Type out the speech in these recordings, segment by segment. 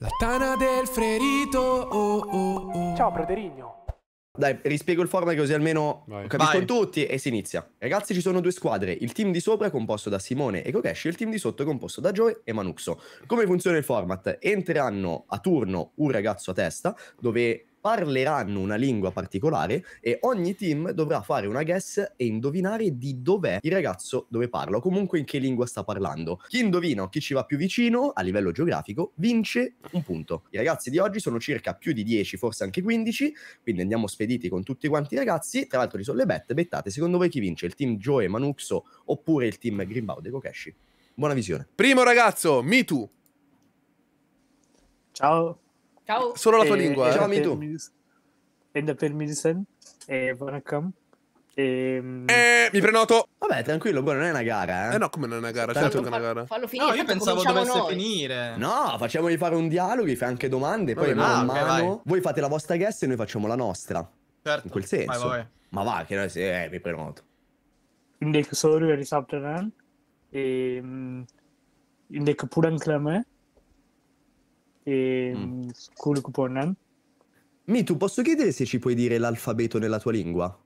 La tana del ferito. oh oh oh. Ciao, Praterigno. Dai, rispiego il format così almeno Vai. capiscono Vai. tutti e si inizia. Ragazzi, ci sono due squadre. Il team di sopra è composto da Simone e Kokeshi, il team di sotto è composto da Joe e Manuxo. Come funziona il format? Entreranno a turno un ragazzo a testa, dove parleranno una lingua particolare e ogni team dovrà fare una guess e indovinare di dov'è il ragazzo dove parla o comunque in che lingua sta parlando. Chi indovina o chi ci va più vicino a livello geografico vince un punto. I ragazzi di oggi sono circa più di 10, forse anche 15, quindi andiamo spediti con tutti quanti i ragazzi. Tra l'altro di sono le bet, bettate secondo voi chi vince? Il team Joe Manuxo oppure il team Greenbaud e Kokeshi? Buona visione. Primo ragazzo, Mitu. Ciao. Ciao. Solo la tua e, eh, lingua. Eh. Diciamo Ciao, eh. tu. E per Milsen. E eh, Vanakam. E... Ehm, eh, mi prenoto. Vabbè, tranquillo, poi boh, non è una gara. Eh, eh no, come non è una gara? Certo tanto certo che è una gara. Fallo finire, no, io pensavo dovesse noi. finire. No, facciamogli fare un dialogo, fa anche domande, poi no, man mano vai. voi fate la vostra guest e noi facciamo la nostra. Certo. In quel senso. Vai, vai. Ma va, che noi se, eh, mi prenoto. İndeki soruyu hesaptan, e, ehm, indeki puran klame, e ehm, mm. Kul Kuponen. Eh? Mi, tu posso chiedere se ci puoi dire l'alfabeto nella tua lingua?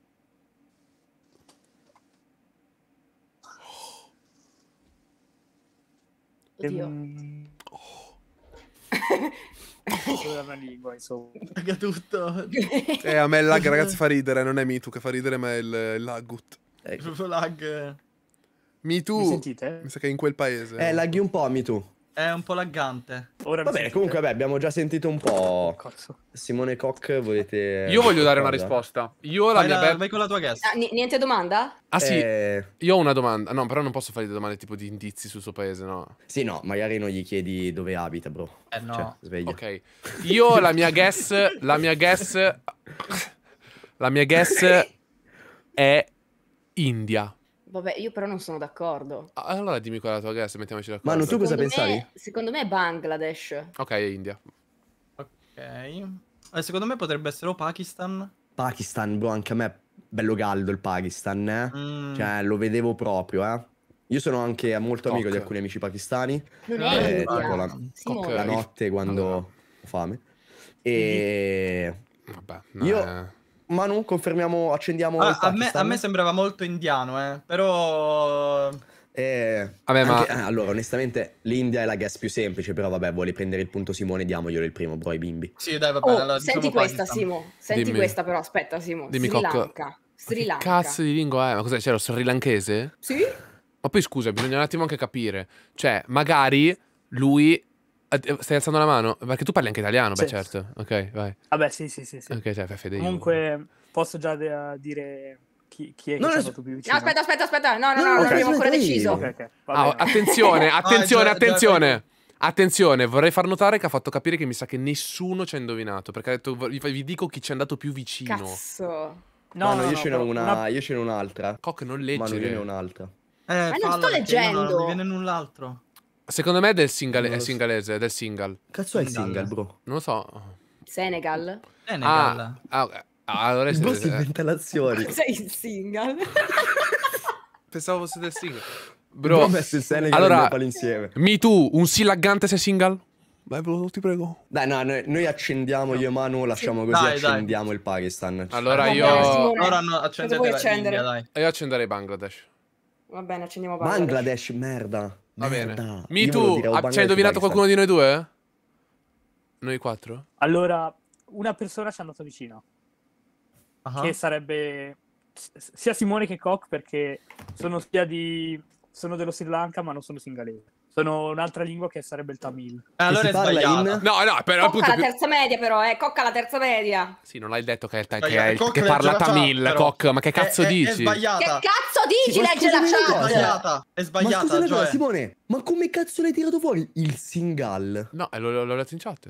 Oddio. Ehm... Oh. una lingua, insomma. Paga tutto. Eh, a me il lag, ragazzi, fa ridere. Non è Mitu che fa ridere, ma è il, il lagut. Ecco. È proprio lag. Mitu. Mi sentite? Mi sa che è in quel paese. Eh, laghi un po', Mitu. È un po' laggante. Ora Va bene, comunque beh, abbiamo già sentito un po'. Cazzo. Simone Koch, volete... Io voglio dare una risposta. Io la vai mia... La, be... Vai con la tua guest. Ah, niente domanda? Ah sì, eh... io ho una domanda. No, però non posso fare domande tipo di indizi sul suo paese, no? Sì, no, magari non gli chiedi dove abita, bro. Eh no. Cioè, sveglia. Ok. Io la mia guess... la mia guess... La mia guess è India. Vabbè, io però non sono d'accordo. Allora dimmi qual è la tua gara, se mettiamoci d'accordo. Manu, tu cosa secondo pensavi? secondo me è Bangladesh. Ok, è India. Ok. Eh, secondo me potrebbe essere o Pakistan. Pakistan, boh, anche a me è bello caldo il Pakistan, eh? Mm. Cioè, lo vedevo proprio, eh. Io sono anche molto Coc. amico di alcuni amici pakistani. Non è eh, tipo la, la notte quando allora. ho fame. E... Vabbè, no, io... Eh. Manu, confermiamo, accendiamo. Ah, a, me, a, me, sembrava molto indiano, eh. Però. Eh, vabbè, ma... Anche, eh, allora, onestamente, l'India è la guess più semplice, però vabbè, vuole prendere il punto Simone, diamoglielo il primo, bro, i bimbi. Sì, dai, vabbè. Oh, allora, diciamo senti diciamo questa, Simo. Senti Dimmi. questa, però, aspetta, Simo. Dimmi, Sri Lanka. Cocco. Sri Lanka. Che cazzo di lingua è? Ma cos'è? C'era lo sri lankese? Sì. Ma poi scusa, bisogna un attimo anche capire. Cioè, magari lui Ah, eh, stai alzando la mano? Perché tu parli anche italiano, sì. beh, certo. Ok, vai. Vabbè, sì, sì, sì. sì. Ok, cioè, fede Comunque, posso già de- dire chi, chi, è no, che è stato più vicino? aspetta, aspetta, aspetta. No, no, no, okay. abbiamo ancora deciso. Okay, okay. Ah, ah, attenzione, attenzione, ah, già, attenzione. Già, attenzione, vorrei far notare che ha fatto capire che mi sa che nessuno ci ha indovinato. Perché ha detto, vi, vi dico chi ci è andato più vicino. Cazzo. No, no, no, no io, ce n'ho una, una... io ce n'ho un'altra. Cock non legge. Ma non ne un'altra. Eh, ma non sto leggendo. Non, non viene null'altro. Secondo me è del singale- è singalese, è del single. Cazzo è il single, bro? Non lo so. Senegal. Senegal. Ah, ah, ah allora è Bro si inventa l'azione. Sei il single. Pensavo fosse del single. Bro, Bro messo il Senegal allora, insieme. Me too, un sì laggante sei single? Beh, bro, ti prego. Dai, no, noi, noi accendiamo, no. io e Manu lasciamo sì. così, dai, accendiamo dai. il Pakistan. Allora io... Allora no, accendete la India, dai. Io accenderei Bangladesh. Va bene, accendiamo Bangladesh. Bangladesh, merda. Va bene. Mi tu, too. Ci hai indovinato qualcuno di noi due? Noi quattro? Allora, una persona ci è andata vicino. Uh-huh. Che sarebbe sia Simone che Koch perché sono sia di... sono dello Sri Lanka ma non sono singalese sono un'altra lingua che sarebbe il tamil. Ah, allora è sbagliata. In... No, no, però Cocca appunto... la terza media però, eh, Cocca la terza media. Sì, non hai detto che, è, ta- che, è, che parla tamil, chat, Cocca, ma che cazzo è, dici? È sbagliata. Che cazzo dici, sì, legge la chat? È sbagliata, è sbagliata, ma scusami, cioè... Simone, ma come cazzo l'hai tirato fuori il singal? No, eh, l'ho letto in chat.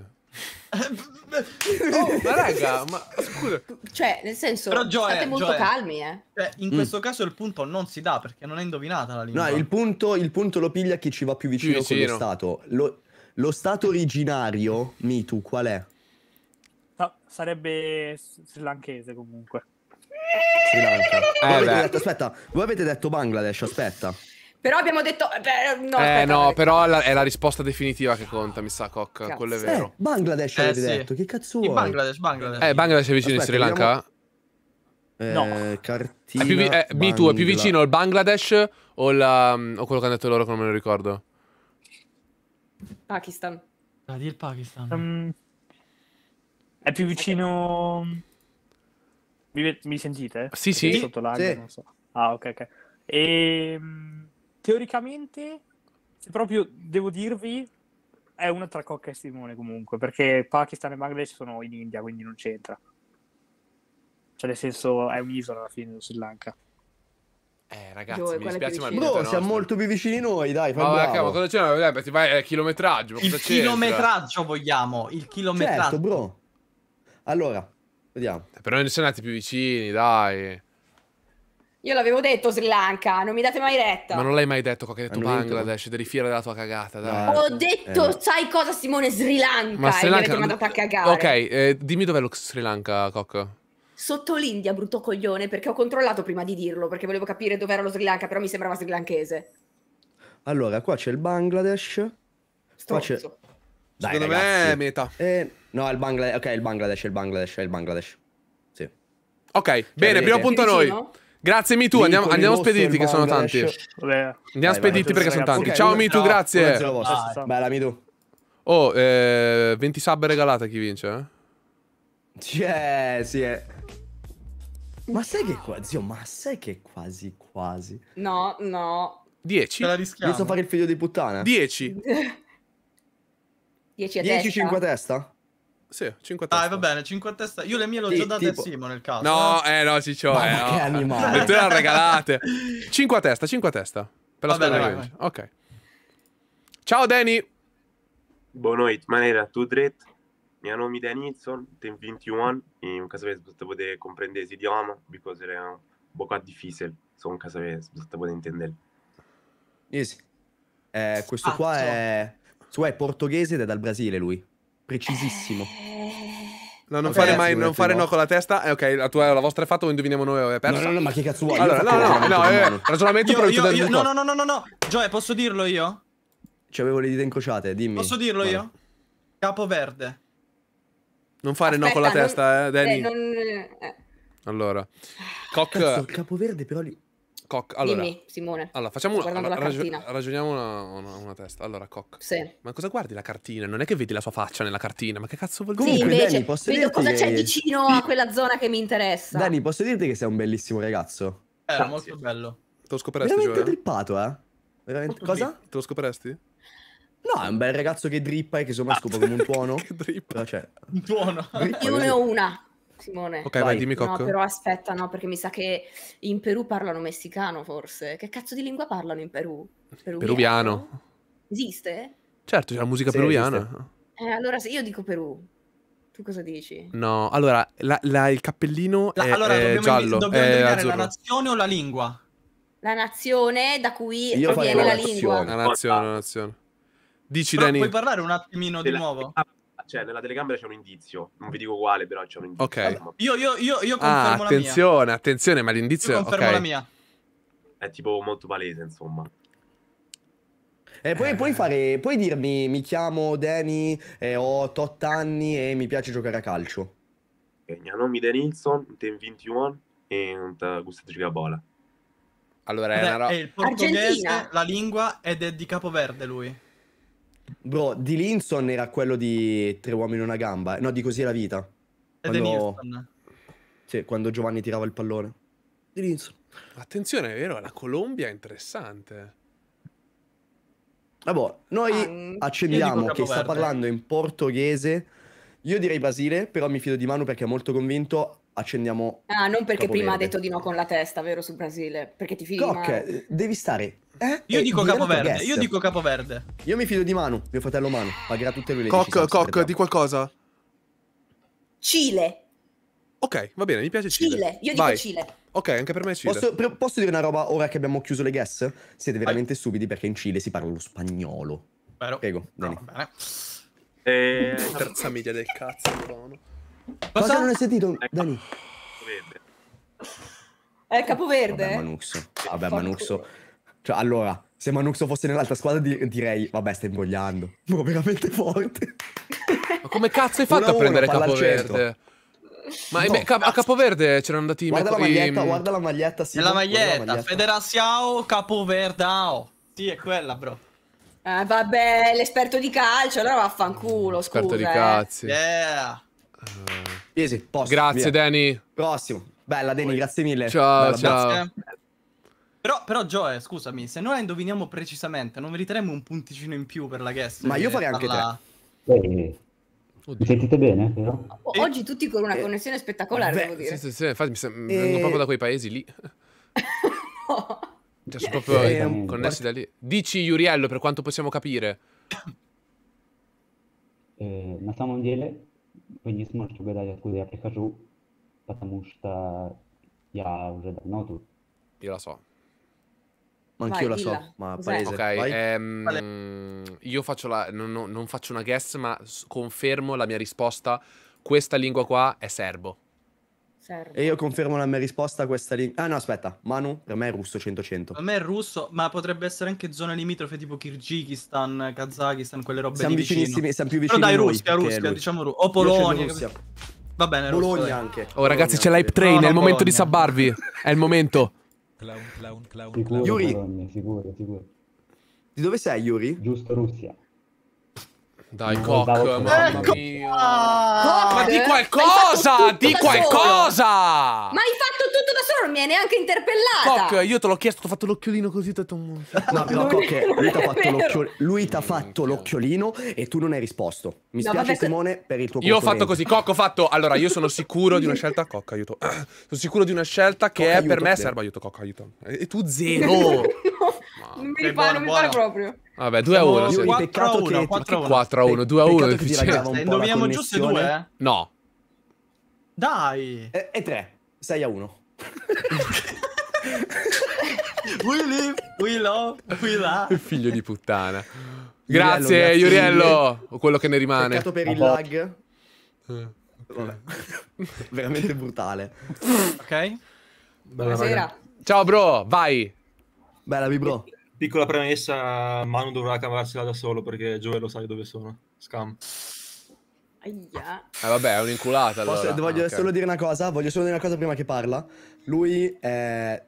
Eh, oh, ma raga, ma scusa. Cioè, nel senso, Però, Joe, state molto Joe, calmi, eh. Cioè, in mm. questo caso il punto non si dà perché non è indovinata la lingua. No, il punto, il punto lo piglia chi ci va più vicino, vicino. con lo stato. Lo, lo stato originario, Mitu, qual è? No, sarebbe srilanchese comunque. Sri Lanka. Eh, detto, aspetta, voi avete detto Bangladesh, aspetta. Però abbiamo detto. Eh, beh, no, eh, aspetta, no, però la, è la risposta definitiva che conta, mi sa, Coc. Cazzo. Quello è eh, vero. Eh, Bangladesh avete sì. detto. Che cazzo vuoi? In Bangladesh, Bangladesh. Eh, Bangladesh è vicino in Sri Lanka? Vediamo... Eh, no. eh, B, tu, è più vicino il Bangladesh o, la, mm, o quello che hanno detto loro che non me lo ricordo? Pakistan. Dai, di il Pakistan. Um, è più vicino. Mi, mi sentite? Sì, sì. Sotto l'aria, sì. non so. Ah, ok, ok. E. Ehm, teoricamente, se proprio devo dirvi, è una tra cocca e Simone comunque, perché Pakistan e Bangladesh sono in India, quindi non c'entra. Cioè, nel senso, è un'isola alla fine, Sri Lanka. Eh, ragazzi, Dove, mi dispiace, ma no, siamo molto più vicini noi, dai. Ma bravo. cosa c'è? Eh, ti vai è chilometraggio. Il chilometraggio vogliamo. Il chilometraggio. Certo, bro. Allora, vediamo. Però noi siamo andati più vicini, dai. Io l'avevo detto Sri Lanka, non mi date mai retta. Ma non l'hai mai detto che hai detto Bangladesh, devi fiera della tua cagata. Dai. Ho detto, eh. sai cosa Simone, Sri Lanka, Ma Sri Lanka... e mi avete mandato a cagare. Ok, eh, dimmi dov'è lo Sri Lanka, Cocco. Sotto l'India, brutto coglione, perché ho controllato prima di dirlo, perché volevo capire dov'era lo Sri Lanka, però mi sembrava sri lankese. Allora, qua c'è il Bangladesh. Stronzo. Dai, Secondo ragazzi. me è meta. Eh, no, il Bangladesh, ok, il Bangladesh, il Bangladesh, il Bangladesh. Sì. Ok, cioè, bene, primo punto a noi. Grazie Mitu, andiamo, andiamo spediti che sono tanti. Andiamo vai, spediti perché sono tanti. Okay, Ciao Mitu, no, grazie. Ah, bella Mitu. Oh, eh, 20 sub regalate a chi vince, eh? Cioè, sì, è... Eh. Ma sai che quasi, zio, ma sai che quasi, quasi. No, no. 10. Io so fare il figlio di puttana. 10. 10 a 10 testa. 10 5 a testa? Sì, 5 a testa. Dai, va bene, 5 testa. Io le mie le ho sì, già date tipo... a Simo nel caso. No, eh, eh no, Ciccio, eh, no. che animale. Le tue le regalate. 5 a testa, 5 testa. Per la squadra Ok. Ciao, Dani. Buonanotte, manera, tu dritto. Mio nome è Denison, tengo 21, in caso avete potuto poter comprendere l'idioma, perché è un po' difficile, so in caso avete potuto poter intendere. Yes. Eh, questo ah, qua so. è... Su è portoghese ed è dal Brasile lui precisissimo. No, eh. non fare mai, non fare no con la testa. Eh, ok, la, tua, la vostra è fatta, lo indoviniamo noi, è persa. No, no, no, ma che cazzo vuoi? Allora, no, no, no, eh, ragionamento io, io, io, no, no, no, no, no, no. Gioia, posso dirlo io? Ci cioè, avevo le dita incrociate, dimmi. Posso dirlo io? Capo verde. Non fare no con la testa, eh, Danny. Eh, eh. Allora. Cock. Cazzo, il capo verde però Li... Cock, allora, Dimmi, Simone. Allora, facciamo una, la ragio- ragioniamo una, una, una, testa. Allora, Cock. Sì. Ma cosa guardi la cartina? Non è che vedi la sua faccia nella cartina, ma che cazzo vuol dire? Sì, Comunque, invece, Danny, vedo cosa che... c'è vicino a quella zona che mi interessa. Dani, posso dirti che sei un bellissimo ragazzo? Era eh, Grazie. molto bello. Te lo scopriresti, Veramente cioè? trippato, eh? Veramente... cosa? Te lo scopresti? No, è un bel ragazzo che drippa e che insomma ah, scopa come un tuono. che drippa. cioè... Un tuono. Drippa, Io ne ho una. Simone. Ok, vai, vai dimmi Cocco. No, però aspetta, no, perché mi sa che in Perù parlano messicano, forse. Che cazzo di lingua parlano in Perù? Peruviano. Peruviano. Esiste? Certo, c'è la musica sì, peruviana. Eh, allora se io dico Perù. Tu cosa dici? No, allora, la, la, il cappellino la, è, allora, è giallo. Dobbiamo è la nazione o la lingua? La nazione da cui io proviene la, la lingua. La nazione, la nazione. Dici, Però Puoi parlare un attimino di nuovo? cioè nella telecamera c'è un indizio, non vi dico quale, però c'è un indizio. Ok. Allora, io, io, io, io ah, attenzione, attenzione, ma l'indizio... Io confermo okay. la mia. È tipo molto palese, insomma. Eh, puoi, puoi, fare, puoi dirmi, mi chiamo Danny, eh, ho 8 anni e mi piace giocare a calcio. Eh, mio nome è Denilson, ten 21 e gusto giocare a bola. Allora, Vabbè, è, una roba... È il portoghese, Argentina. la lingua ed è di Capoverde lui. Bro, di Linson era quello di Tre uomini e una gamba. No, di Così è la vita. È quando... Sì, quando Giovanni tirava il pallone. Di Linson. Attenzione, è vero, la Colombia è interessante. Vabbè, noi ah, mm, accendiamo che sta parlando in portoghese. Io direi Brasile, però mi fido di Manu perché è molto convinto. Accendiamo. Ah, non perché prima ha detto di no con la testa, vero? su Brasile, perché ti fidi. Ok, devi stare eh? Io, eh, dico capoverde, io dico capoverde. Io mi fido di Manu, mio fratello Manu. Pagherà tutte le Coc, Coc, di qualcosa. Cile. Ok, va bene, mi piace Cile. Cile, io Vai. dico Cile. Ok, anche per me è Cile. Posso, posso, dire una roba ora che abbiamo chiuso le guess? Siete veramente Vai. stupidi perché in Cile si parla lo spagnolo. Vero. Prego, Dani. No, bene. E... Eh, Terza media del cazzo, Bruno. Cosa? Cosa non hai sentito, ecco. Dani? È capoverde. Vabbè, Manuxo. Vabbè, Manuxo. Cioè, allora, se Manuxo fosse nell'altra squadra di direi, vabbè, sta imbrogliando. Bro, veramente forte. Ma come cazzo hai fatto a prendere Capoverde? Ma no, ca a Capoverde c'erano andati... Guarda la maglietta, in... guarda la maglietta. Sì, la maglietta, maglietta. Federaciao Capoverdao. Sì, è quella, bro. Eh, vabbè, l'esperto di calcio, allora vaffanculo, scusa. L'esperto di eh. cazzi. Yeah. Uh... Easy, posto, Grazie, via. Danny. Prossimo. Bella, Danny, grazie mille. Ciao, Bella, ciao. Grazie. Però, però Joe, scusami, se noi la indoviniamo precisamente, non meriteremmo un punticino in più per la guest? Ma io farei anche parla... tre. Beh, eh, Oddio. sentite bene? Però? Oggi e... tutti con una eh, connessione e... spettacolare, Beh, devo dire. Sì, sì, sì, infatti mi sem- e... Eh, vengo proprio da quei paesi lì. no. Cioè, sono proprio e... connessi da lì. Dici, Iuriello, per quanto possiamo capire. Э, на самом деле вы не сможете угадать, откуда я прихожу, потому что я уже давно тут. Я сам. Ma anch'io la dilla. so, ma paese. Ok, ehm, io faccio la, non, non faccio una guess, ma confermo la mia risposta. Questa lingua qua è serbo. Serbo. E io confermo la mia risposta a questa lingua. Ah no, aspetta, Manu, per me è russo 100-100. Per me è russo, ma potrebbe essere anche zone limitrofe tipo Kirghizistan, Kazakistan, quelle robe siamo lì vicinissimi, vicino. Siamo più vicini Però dai, Russia, Russia, diciamo Russia. O Polonia. Russia. Va bene, Russia. Bologna anche. Oh ragazzi, c'è l'hype train, no, è il Bologna. momento di sabbarvi. È il momento clown, clown, clown. Sicuro, Yuri. sicuro, sicuro. Di dove sei, Yuri? Giusto, Russia. Dai, Coc, mamma ecco. mia. Coc. Ma di qualcosa, di qualcosa! Ma hai fatto tutto da solo, non mi hai neanche interpellato. Coc, io te l'ho chiesto, ti ho fatto l'occhiolino così, ho detto... Mm, no, no, no Coc, lui ti ha fatto l'occhiolino e tu non hai risposto. Mi no, spiace, vabbè, Simone, per il tuo Io ho fatto così, Coc, ho fatto... Allora, io sono sicuro di una scelta... Coc, aiuto. Sono sicuro di una scelta che Coc, è aiuto, per me... Serve aiuto, Coc, aiuto. E tu zero! no. Non mi cioè, riparo, pare proprio. Vabbè, 2 a 1. 4 a 1, 4 a 1, 2 a 1. Eh, indoviniamo giusto 2? No. Dai. E 3, 6 a 1. we live, we love, we love. Figlio di puttana. Grazie, Iuriello. O quello che ne rimane. Peccato per il boh. lag. Eh, Veramente brutale. ok. Buonasera. Ciao bro, vai. Bella, vibrò. Piccola premessa, Manu dovrà cavarsela da solo perché Joe lo sai dove sono. Scam. Aia. Ah, vabbè, è un'inculata allora. Posso, voglio ah, okay. solo dire una cosa, voglio solo dire una cosa prima che parla. Lui è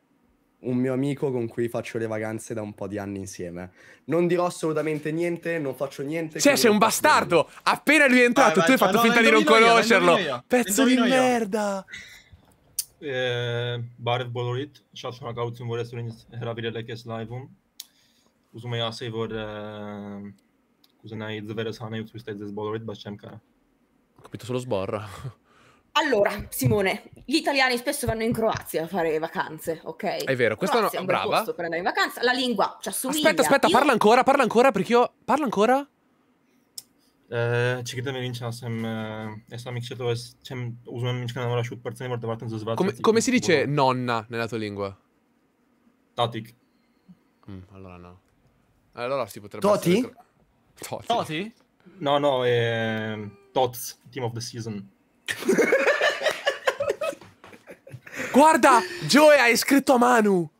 un mio amico con cui faccio le vacanze da un po' di anni insieme. Non dirò assolutamente niente, non faccio niente. Cioè, sei un bastardo! Appena lui è entrato, vai, eh, vai, tu hai fatto no, finta di non conoscerlo. Io, Pezzo di merda! բարև բոլորիդ, շատ շնորհակալություն, որ այսօր ինձ հրավիրել եք այս լայվում։ Ուզում եի ասել, որ կուզենայի ձվերս հանեի ցույց տալ ձեզ բոլորիդ, բայց չեմ կարող։ Capito solo sbarra. Allora, Simone, gli italiani spesso vanno in Croazia a fare vacanze, ok? È vero, questa no, è un brava. posto per andare in vacanza, la lingua ci assomiglia. Aspetta, aspetta, io... parla ancora, parla ancora perché io parla ancora. Çekirdeğimi inçansem esam exceto cem uzmem mici când am orașul părțene mor de vartă în Come, come si dice nonna nella tua lingua? Tatic. Mm, allora no. Allora si potrebbe Toti? Essere... Toti? Toti? No, no, è ehm, Tots, Team of the Season. Guarda, Gioia, Joe scritto a Manu.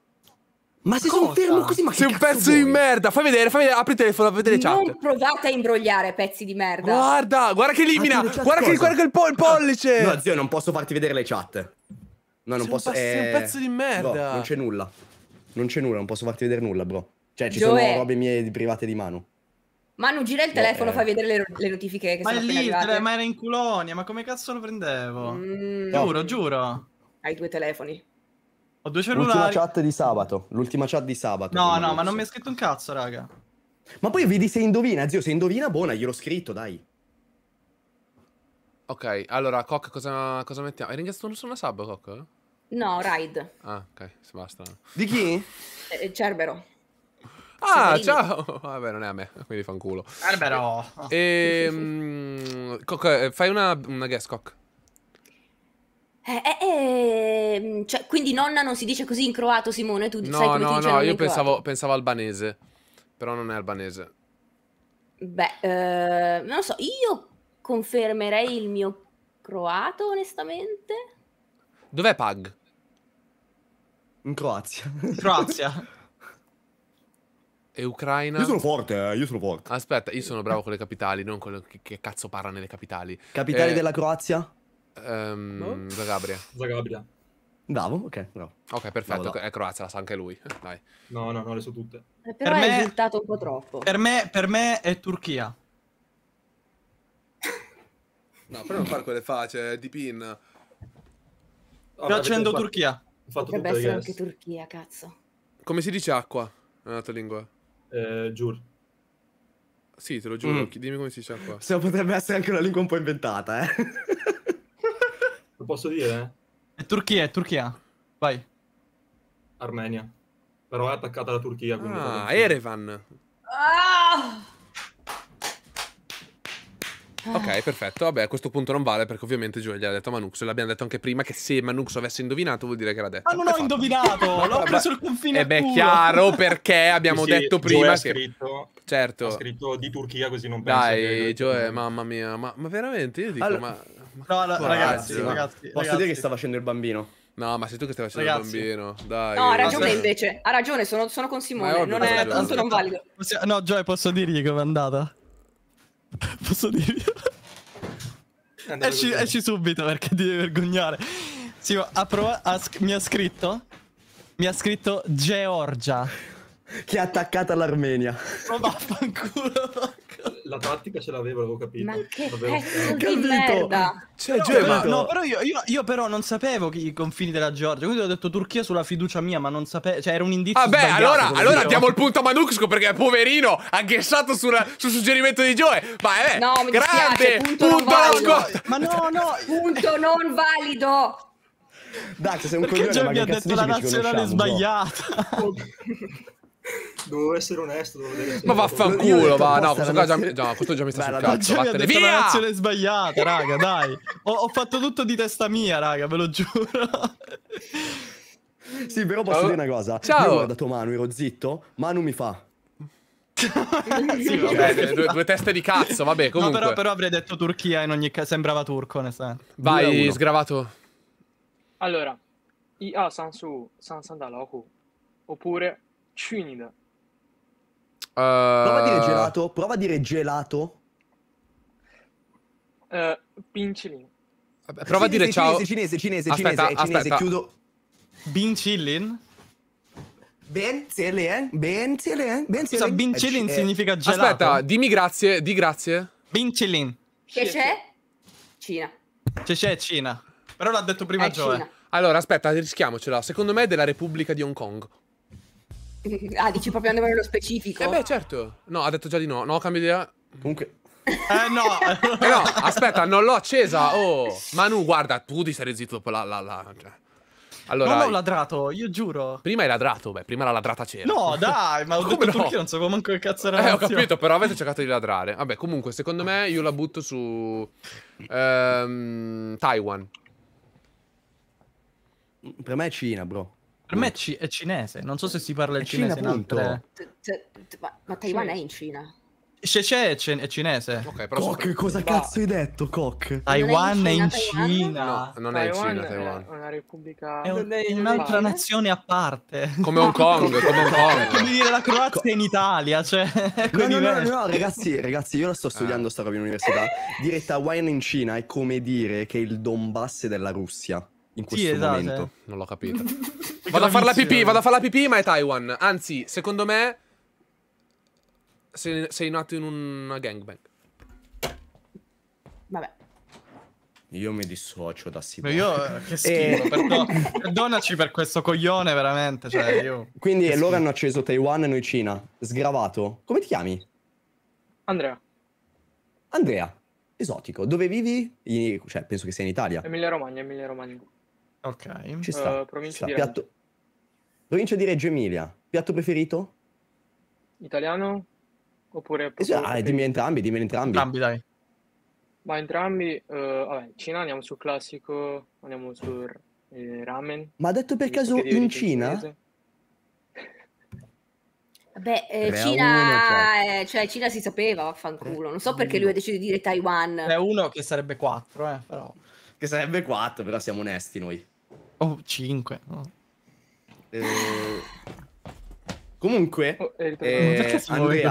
Ma se sono fermo così, ma Sei un pezzo vuoi? di merda. Fai vedere, fai vedere, apri il telefono, apri le chat. Non provate a imbrogliare pezzi di merda. Guarda, guarda che elimina. guarda, che, guarda che, il, po il pollice. No, zio, non posso farti vedere le chat. No, non posso. Sei un eh, pezzo di merda. Bro, non c'è nulla. Non c'è nulla, non posso farti vedere nulla, bro. Cioè, ci Joe. sono robe mie private di mano. Manu, gira il telefono, eh. fai vedere le, le notifiche che ma sono lì, arrivate. Ma era in culonia, ma come cazzo lo prendevo? Mm. Giuro, giuro. Hai due telefoni. Ho due cellulari. L'ultima chat di sabato. L'ultima chat di sabato. No, no, ma non mi ha scritto un cazzo, raga. Ma poi vedi se indovina, zio. Se indovina, buona, gliel'ho scritto, dai. Ok, allora, Cock, cosa, cosa mettiamo? Hai ringraziato su una sub, Cock? No, Ride. Ah, ok, si basta. Di chi? Eh, eh, Cerbero. Ah, ciao! Vabbè, non è a me, quindi fanculo. Cerbero! Ehm, Cock, eh, fai una, una guess, Cock. Eh, eh, eh, mm, cioè, quindi nonna non si dice così in croato, Simone? Tu no, sai come no, si dice no, io pensavo, pensavo, albanese, però non è albanese. Beh, eh, non lo so, io confermerei il mio croato, onestamente. Dov'è Pag? In Croazia. Croazia. E Ucraina? Io sono forte, eh, io sono forte. Aspetta, io sono bravo con le capitali, non con le... che cazzo parla nelle capitali. Capitali eh, della Croazia? Um, no? Zagabria. Zagabria. Bravo, ok, bravo. Ok, perfetto, bravo, bravo. è Croazia, la sa anche lui, dai. No, no, no, le so tutte. Eh, però per me, risultato un po' troppo. Per me, per me è Turchia. no, però non fare quelle facce, eh, di pin. Oh, però accendo fatto... Turchia. Potrebbe essere anche Turchia, cazzo. Come si dice acqua nella tua lingua? Eh, giur. Sì, te lo giuro, mm. dimmi come si dice acqua. Se potrebbe essere anche una lingua un po' inventata, eh. Lo posso dire? È Turchia, è Turchia. Vai. Armenia. Però è attaccata la Turchia. Ah, Erevan. Ah! Ok, perfetto. Vabbè, a questo punto non vale perché ovviamente Giulia ha detto a Manux. L'abbiamo detto anche prima che se Manux avesse indovinato vuol dire che l'ha detto. Ma ah, non ho indovinato! L'ho preso il confine. E beh, puro. chiaro perché abbiamo sì, detto prima prima che... Scritto, certo. Ha scritto di Turchia così non penso Dai, che... Gioè, mamma mia. Ma, ma veramente, io dico, allora... ma No, no ragazzi, ragazzi, ragazzi, Posso dire che sta facendo il bambino? No, ma sei tu che stai facendo ragazzi. il bambino. Dai. No, ha ragione aspetta. invece. Ha ragione, sono, sono con Simone. Ovvio, non è aspetta, non valido. No, Joy, posso dirgli com'è andata? posso dirgli? esci, esci, subito perché ti devi vergognare. Sì, ha prov- ha mi ha scritto. Mi ha scritto Georgia. che è attaccata all'Armenia. Ma vaffanculo la tattica ce l'avevo, l'avevo capito. Ma che pezzo di merda! Cioè, però, Gio, ma, no, però io, io, io, però non sapevo i confini della Georgia, quindi ho detto Turchia sulla fiducia mia, ma non sapevo, cioè era un indizio Vabbè, ah allora, allora diamo il punto a Manuxco perché poverino, ha ghessato sulla, sul suggerimento di Joe. Ma eh, no, mi grande, dispiace, punto, punto alla Ma no, no, punto non valido. Dai, sei un coglione, ma che cazzo dici Perché Gio mi ha detto la nazionale sbagliata. Dovevo essere onesto, dovevo essere Ma vaffanculo, va, no, questo, già, mi... questo già mi sta Beh, sul cazzo, vattene via! La nazione sbagliata, raga, dai. Ho, ho, fatto tutto di testa mia, raga, ve lo giuro. sì, però posso allora... dire una cosa. Ciao. Io ho guardato Manu, ero zitto, Manu mi fa... sì, vabbè, due, due, teste di cazzo, vabbè, comunque. No, però, però avrei detto Turchia in ogni caso, sembrava turco, ne sa. Vai, sgravato. Allora, i a ah, Sansu, San Sandaloku, oppure Cinida. Uh... Prova a dire eh. gelato. Prova a dire gelato. Uh, pincilin. Prova a dire ciao. Cinese, cinese, aspetta, cinese, aspetta. cinese. Chiudo. Bincillin? Ben Zelen, Ben Zelen, Ben Zelen. Eh, significa gelato. Aspetta, dimmi grazie, di grazie. Bincillin. Che c'è? Cina. Che c'è Cina. Però l'ha detto prima Gioia. Allora, aspetta, rischiamocela. Secondo me è della Repubblica di Hong Kong. Ah, dici proprio andiamo nello specifico? Eh beh, certo. No, ha detto già di no. No, cambio idea. Comunque... Eh no! eh no, aspetta, non l'ho accesa. Oh, Manu, guarda, tu ti sarei zitto dopo la... la, la cioè. Allora, non l'ho ladrato, io giuro. Prima hai ladrato, beh, prima la ladrata c'era. No, dai, ma ho Come detto no? io non sapevo manco che cazzo era. Eh, ho capito, però avete cercato di ladrare. Vabbè, comunque, secondo me io la butto su ehm, Taiwan. Per me è Cina, bro. Per me è, cinese, non so se si parla il cinese in altre... ma, Taiwan è in Cina. C'è, c'è, c'è, è cinese. Okay, Cock, cosa boh. cazzo hai detto, Cock? Taiwan è in Cina. No, non è in Cina, Taiwan. È una repubblica... È, un, è un'altra nazione a parte. Come Hong Kong, come Hong Kong. come dire la Croazia in Italia, cioè... No, no, no, no, ragazzi, ragazzi, io la sto ah. studiando ah. sta roba in università. Dire Taiwan in Cina è come dire che il Donbass è della Russia in questo sì, esatto, momento. Eh. Non l'ho capito. vado a fare la pipì, vado a fare la pipì, ma è Taiwan. Anzi, secondo me sei, sei nato in una gangbang. Vabbè. Io mi dissocio da Sibon. Io eh, che schifo, eh. perdo perdonaci per questo coglione veramente, cioè io... Quindi loro schifo. hanno acceso Taiwan e noi Cina, sgravato. Come ti chiami? Andrea. Andrea, esotico. Dove vivi? Cioè, penso che sia in Italia. Emilia Romagna, Emilia Romagna. Ok. Ci eh, sta. Uh, provincia, ci sta. Di Piatto... provincia di Reggio Emilia. Piatto preferito? Italiano? Oppure... Eh, ah, dimmi entrambi, dimmi entrambi. Entrambi, dai. Ma entrambi, uh, vabbè, Cina andiamo sul classico, andiamo sul eh, ramen. Ma ha detto per caso in Cina? In Beh, eh, Cina, uno, cioè. cioè. Cina si sapeva, vaffanculo. Non so perché lui ha deciso di dire Taiwan. È uno che sarebbe 4, eh, però. Che sarebbe 4, però siamo onesti noi. O 5. No? Eh, comunque, oh, eh, Andrea, così, Andrea,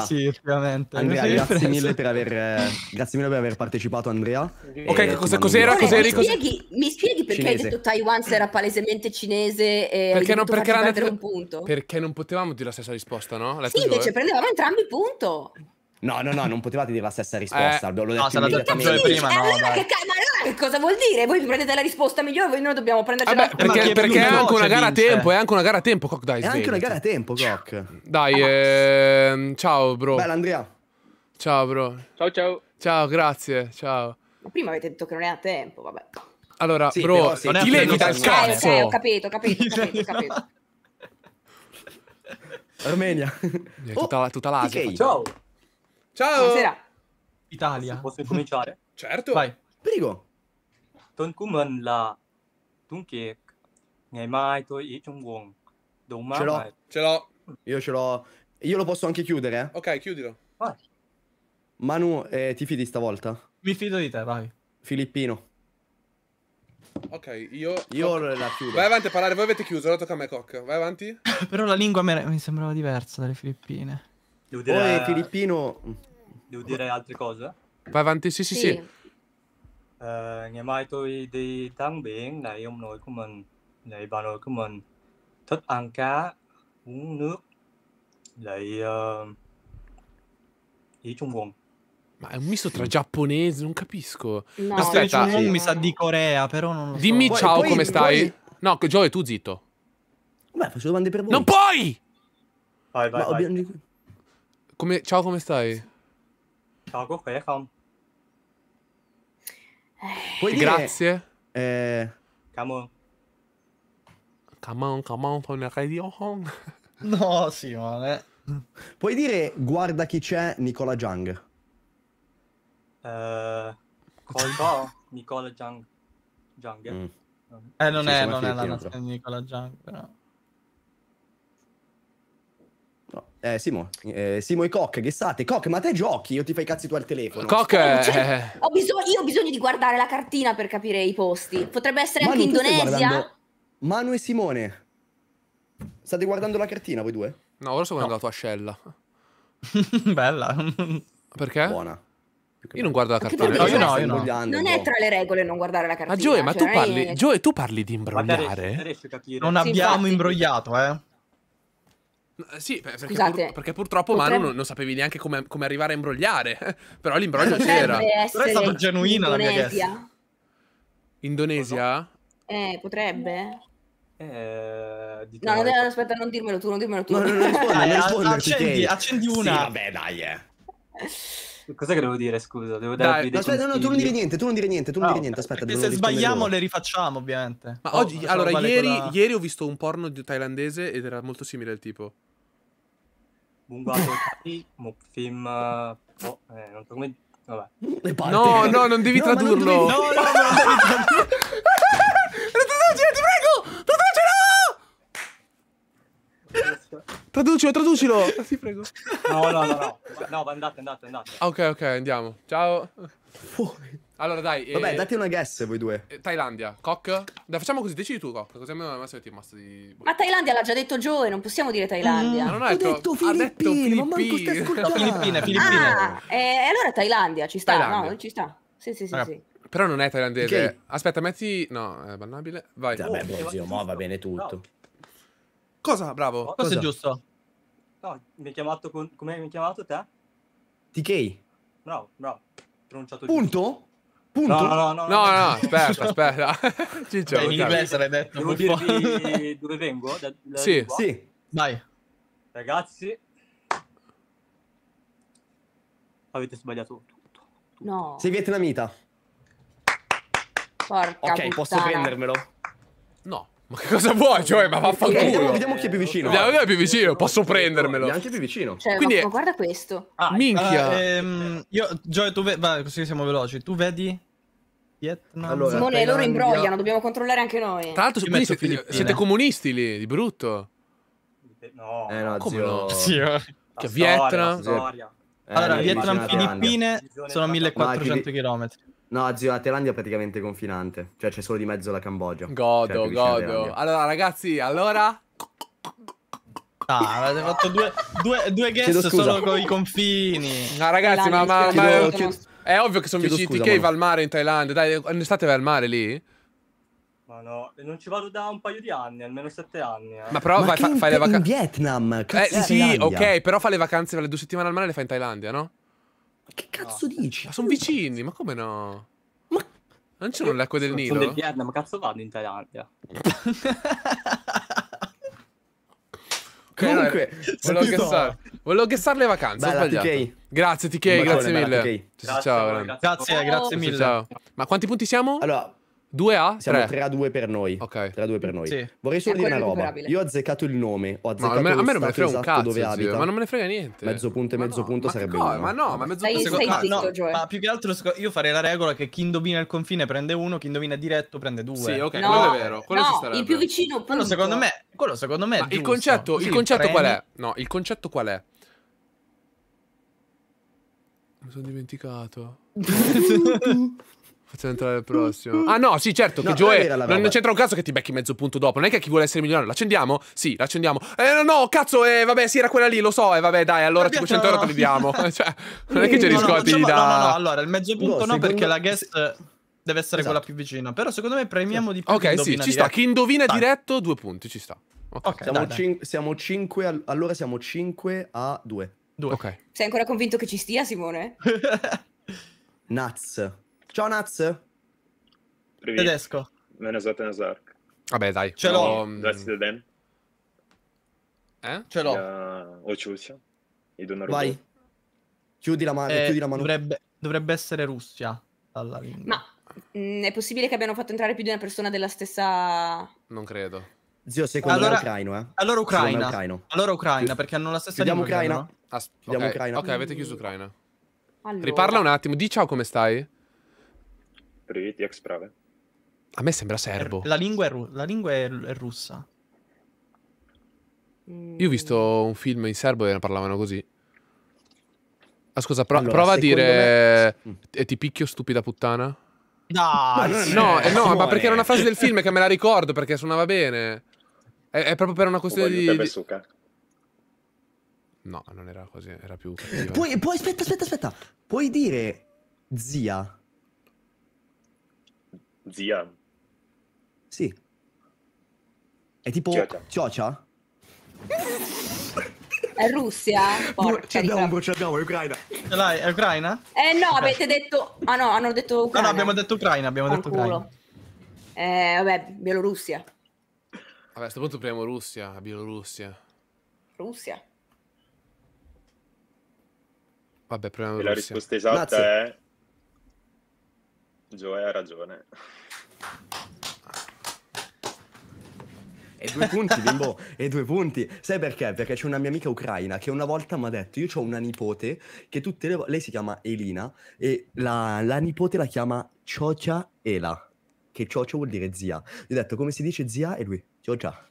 grazie mille, aver, eh, grazie mille, per aver, partecipato, Andrea. Ok, eh, cosa, cos'era? cos'era, cos'era mi, spieghi, mi, spieghi, perché cinese. hai detto Taiwan se era palesemente cinese e perché non, perché, detto, un punto? Perché non potevamo dire la stessa risposta, no? L'hai sì, invece prendevamo entrambi punto. No, no, no, non potevate dire la stessa risposta. Eh, lo no, se la prima. No, allora che ca- ma allora che cosa vuol dire? Voi vi prendete la risposta migliore, voi noi dobbiamo prendere Vabbè, la eh perché, perché è anche una cioè, gara a tempo, è anche una gara a tempo, Cock Dai. È anche una gara a tempo, Cock. Dai, eh, ciao, bro. Bella Andrea. Ciao, bro. Ciao, ciao. Ciao, grazie. Ciao. Prima avete detto che non è a tempo, vabbè. Allora, sì, bro, sì, ti levi dal cazzo. Ok, eh, ho capito, ho capito, ho capito. Ho capito. Armenia. Tutta, oh, tutta l'Asia. Ciao. Ciao! Buonasera. Italia. Posso cominciare? certo. Vai. Prego. Tên của mình là mai tôi ý trong quần. Ce l'ho. Ce l'ho. Io ce l'ho. Io lo posso anche chiudere, eh? Ok, chiudilo. Vai. Manu, eh, ti fidi stavolta? Mi fido di te, vai. Filippino. Ok, io... Io oh. la chiudo. Vai avanti a parlare, voi avete chiuso, ora tocca a me, Coc! Vai avanti. Però la lingua mi sembrava diversa dalle Filippine. Devo dire... O filippino... Devo dire altre cose? Vai avanti, sì, sì, sì. sì. Eh, mai tôi đi tắm biển này ông nội của mình, này bà nội của mình thích ăn cá, uống nước, lại uh, di Chung Won. Ma è un misto tra giapponese, non capisco. No, Aspetta, non mi sa di Corea, però non lo so. Dimmi so. ciao, poi, come stai? Poi... No, Joe, tu zitto. Beh, faccio domande per voi. Non puoi! Vai, vai, vai. Come, ciao, come stai? Ciao, có khỏe không? Puoi Grazie. Dire, eh... come on. Come on, come on, torna radio on. No, Simone. Puoi dire guarda chi c'è Nicola Jung? Eh, uh, Nicola Jung. Jung. Mm. Eh, eh non, è, non è, la nostra Nicola Jung, però. Eh, Simo, eh, Simo e che state? Cock, ma te giochi? o ti fai cazzi tu al telefono? Cock, eh, eh, cioè, eh. ho bisogno, io ho bisogno di guardare la cartina per capire i posti. Potrebbe essere Manu, anche Indonesia. Manu e Simone, state guardando la cartina voi due? No, ora sto guardando no. la tua ascella. Bella. Perché? Buona. Io non guardo la cartina. No, io no, io no. Non è tra le regole non guardare la cartina. Ma Joe, ma cioè, tu, parli, è... Joe, tu parli di imbrogliare? Non abbiamo sì, imbrogliato, eh. Eh, sì, perché, Scusate, pur, perché purtroppo potrebbe... Manu non, non, sapevi neanche come, come arrivare a imbrogliare. Eh. Però l'imbroglio c'era. Però è stata genuina la mia guess. Indonesia? Eh, potrebbe. Eh, no, no, aspetta, non dirmelo tu, non dirmelo tu. No, non rispondi, accendi, accendi una. Sì, vabbè, dai, eh. Cos'è che devo dire? Scusa, devo dare. No, aspetta, no, no, tu non dire niente, tu non dire niente, tu non ah, dire niente. Aspetta, se sbagliamo, le rifacciamo, ovviamente. Ma oh, oggi, allora, vale ieri, quella... ieri ho visto un porno thailandese ed era molto simile al tipo lungo un film oh, eh, non so come vabbè no no non devi no, tradurlo non devi... no no no Traducilo, traducilo! Ti prego. No, no, no, no. No, andate, andate, andate. Ok, ok, andiamo. Ciao. Fuori. Allora dai. Eh, Vabbè, eh... date una guess voi due. Eh, Thailandia, Cock. Dai, facciamo così, decidi tu, Cock. Così almeno non siete rimasti di. Boh. Ma Thailandia l'ha già detto Joe, non possiamo dire Thailandia. Mm, non ha detto, detto Filippine, ma manco stai ascoltando. Filippine, Filippine. Ah, eh, allora Thailandia ci sta, Thailandia. no? Ci sta. Sì, sì, sì, allora, eh. sì. Però non è thailandese. Okay. Aspetta, metti. No, è bannabile. Vai. Vabbè, boh, oh, buon zio, mo va bene tutto. No. Cosa? Bravo. Cosa? Questo è giusto. No, mi hai chiamato. Con... Come mi hai chiamato te? TK. Bravo, bravo. Pronunciato Punto? Punto. No, no, no, no, no, aspetta, aspetta. Ciccio, in inglese l'hai detto. Devo dirvi dove vengo? sì, sì, vai. Ragazzi, avete sbagliato tutto. No. Sei vietnamita. Porca ok, puttana. posso prendermelo? No. Ma che cosa vuoi, Cioè, Ma vaffanculo. vediamo, vediamo chi è più vicino. Vediamo chi è più vicino. Posso prendermelo. Anche più vicino. Cioè, Quindi ma, è... guarda questo. Ah, minchia. Ah, ehm, io, Joy, tu vedi. Vai, così siamo veloci. Tu vedi. Vietnam. Allora, Simone, loro imbrogliano. Dobbiamo controllare anche noi. Tra l'altro, siete, comunisti lì, di brutto. No. Eh, no, Come zio. no? Zio. Che Vietnam. Storia, eh, storia. Eh, Vietnam, Filippine sono 1400 km. No, zio, la Thailandia è praticamente confinante. Cioè, c'è solo di mezzo la Cambogia. Godo, cioè, godo. Allora, ragazzi, allora... Ah, avete fatto due, due, due guess solo con i confini. No, ragazzi, ma... ma, ma è, è ovvio che sono vicini. TK mano. va al mare in Thailandia. Dai, l'estate vai al mare lì? Ma no, non ci vado da un paio di anni, almeno sette anni. Eh. Ma però ma fai, fai le vacanze... in Vietnam, eh, cazzo. Eh, sì, Thailandia. ok, però fa le vacanze le due settimane al mare le fai in Thailandia, no? Ma che cazzo no. dici? Ma sono vicini, ma come no? Ma... Non c'è le acque del sono, Nilo? Sono del Vietnam, cazzo vado in Thailandia? Comunque, volevo guessare, volevo guessare le vacanze. Bella, TK. Grazie TK, grazie mille. Ciao, grazie, grazie mille. Ciao. Ma quanti punti siamo? Allora, 2 a? Siamo 3 a 2 per noi. Ok. 3 a 2 per noi. Sì. Vorrei solo dire una roba. Io ho azzeccato il nome. Ho azzeccato no, a me, a me non me ne frega esatto un cazzo, zio, abita. Ma non me ne frega niente. Mezzo punto e mezzo no, punto ma sarebbe uno. Ma no, ma mezzo punto e mezzo punto. Joe. ma più che altro io farei la regola che chi indovina il confine prende uno, chi indovina diretto prende due. Sì, ok, no, quello è vero. Quello no, ci il più vicino punto. Quello secondo me, quello secondo me è il concetto, il concetto qual è? No, il concetto qual è? Mi sono dimenticato. Facciamo entrare il prossimo. Ah, no, sì, certo. Che Joe. Non c'entra un caso che ti becchi mezzo punto dopo. Non è che chi vuole essere milionario. L'accendiamo? Sì, l'accendiamo. Eh, no, no, cazzo, eh, vabbè, sì, era quella lì, lo so. Eh, vabbè, dai, allora 500 euro te li diamo. cioè, non è che ci no, riscotti no, da. No, no, no, allora il mezzo punto boh, no, no perché la guest. Deve essere esatto. quella più vicina. Però secondo me premiamo sì. di più. Ok, sì, ci sta. Chi indovina dai. diretto, due punti, ci sta. Ok, okay siamo 5. Al allora siamo 5 a 2. 2. Sei ancora convinto che ci stia, Simone? Nuts. Ciao Naz. Tedesco. Мене звати Vabbè, dai. Ce l'ho. Mm, no, Здравствуйте, Eh? Ce l'ho. Я учуся. Oh, Vai. Chiudi la mano, Eh, chiudi la mano. Dovrebbe, dovrebbe essere Russia. Alla... Ma mm, è possibile che abbiano fatto entrare più di una persona della stessa... Non credo. Zio, secondo Allora- me è ucraino, eh. Allora Ucraina. ucraino. Allora Ucraina, perché hanno la stessa Chiudiamo lingua, credo, Ucraina. no? As- Chiudiamo ok, Ucraina. ok, avete chiuso Ucraina. Allora. Riparla un attimo. Di ciao, come stai? Привіт, як справи? A me sembra serbo. Eh, la lingua è, ru- la lingua è, è russa. Mm. Io ho visto un film in serbo e parlavano così. Ah, scusa, pro- Allora, prova a secondo dire. "E Ti picchio, stupida puttana. Dai, No, eh, no, ma perché era una eh. frase del film che me la ricordo perché suonava bene. È, è proprio per una questione di. di- No, non era così, era più. Puoi, puoi- aspetta, aspetta, aspetta. Puoi dire zia Zia. Sì. È tipo Ciocia? È Russia? Porca ci abbiamo, ricca. è Ucraina. Ce l'hai, è Ucraina? Eh no, avete detto... Ah no, hanno detto Ucraina. No, no abbiamo detto Ucraina, abbiamo Al detto culo. Ucraina. Eh, vabbè, Bielorussia. Vabbè, a questo punto premo Russia, Bielorussia. Russia. Vabbè, proviamo e La risposta esatta Grazie. è Joe ha ragione. E due punti, bimbo, e due punti. Sai perché? Perché c'è una mia amica ucraina che una volta mi ha detto, io ho una nipote che tutte le volte, lei si chiama Elina e la, la nipote la chiama Ciocia Ela, che Ciocia vuol dire zia. Gli ho detto come si dice zia e lui, Ciocia.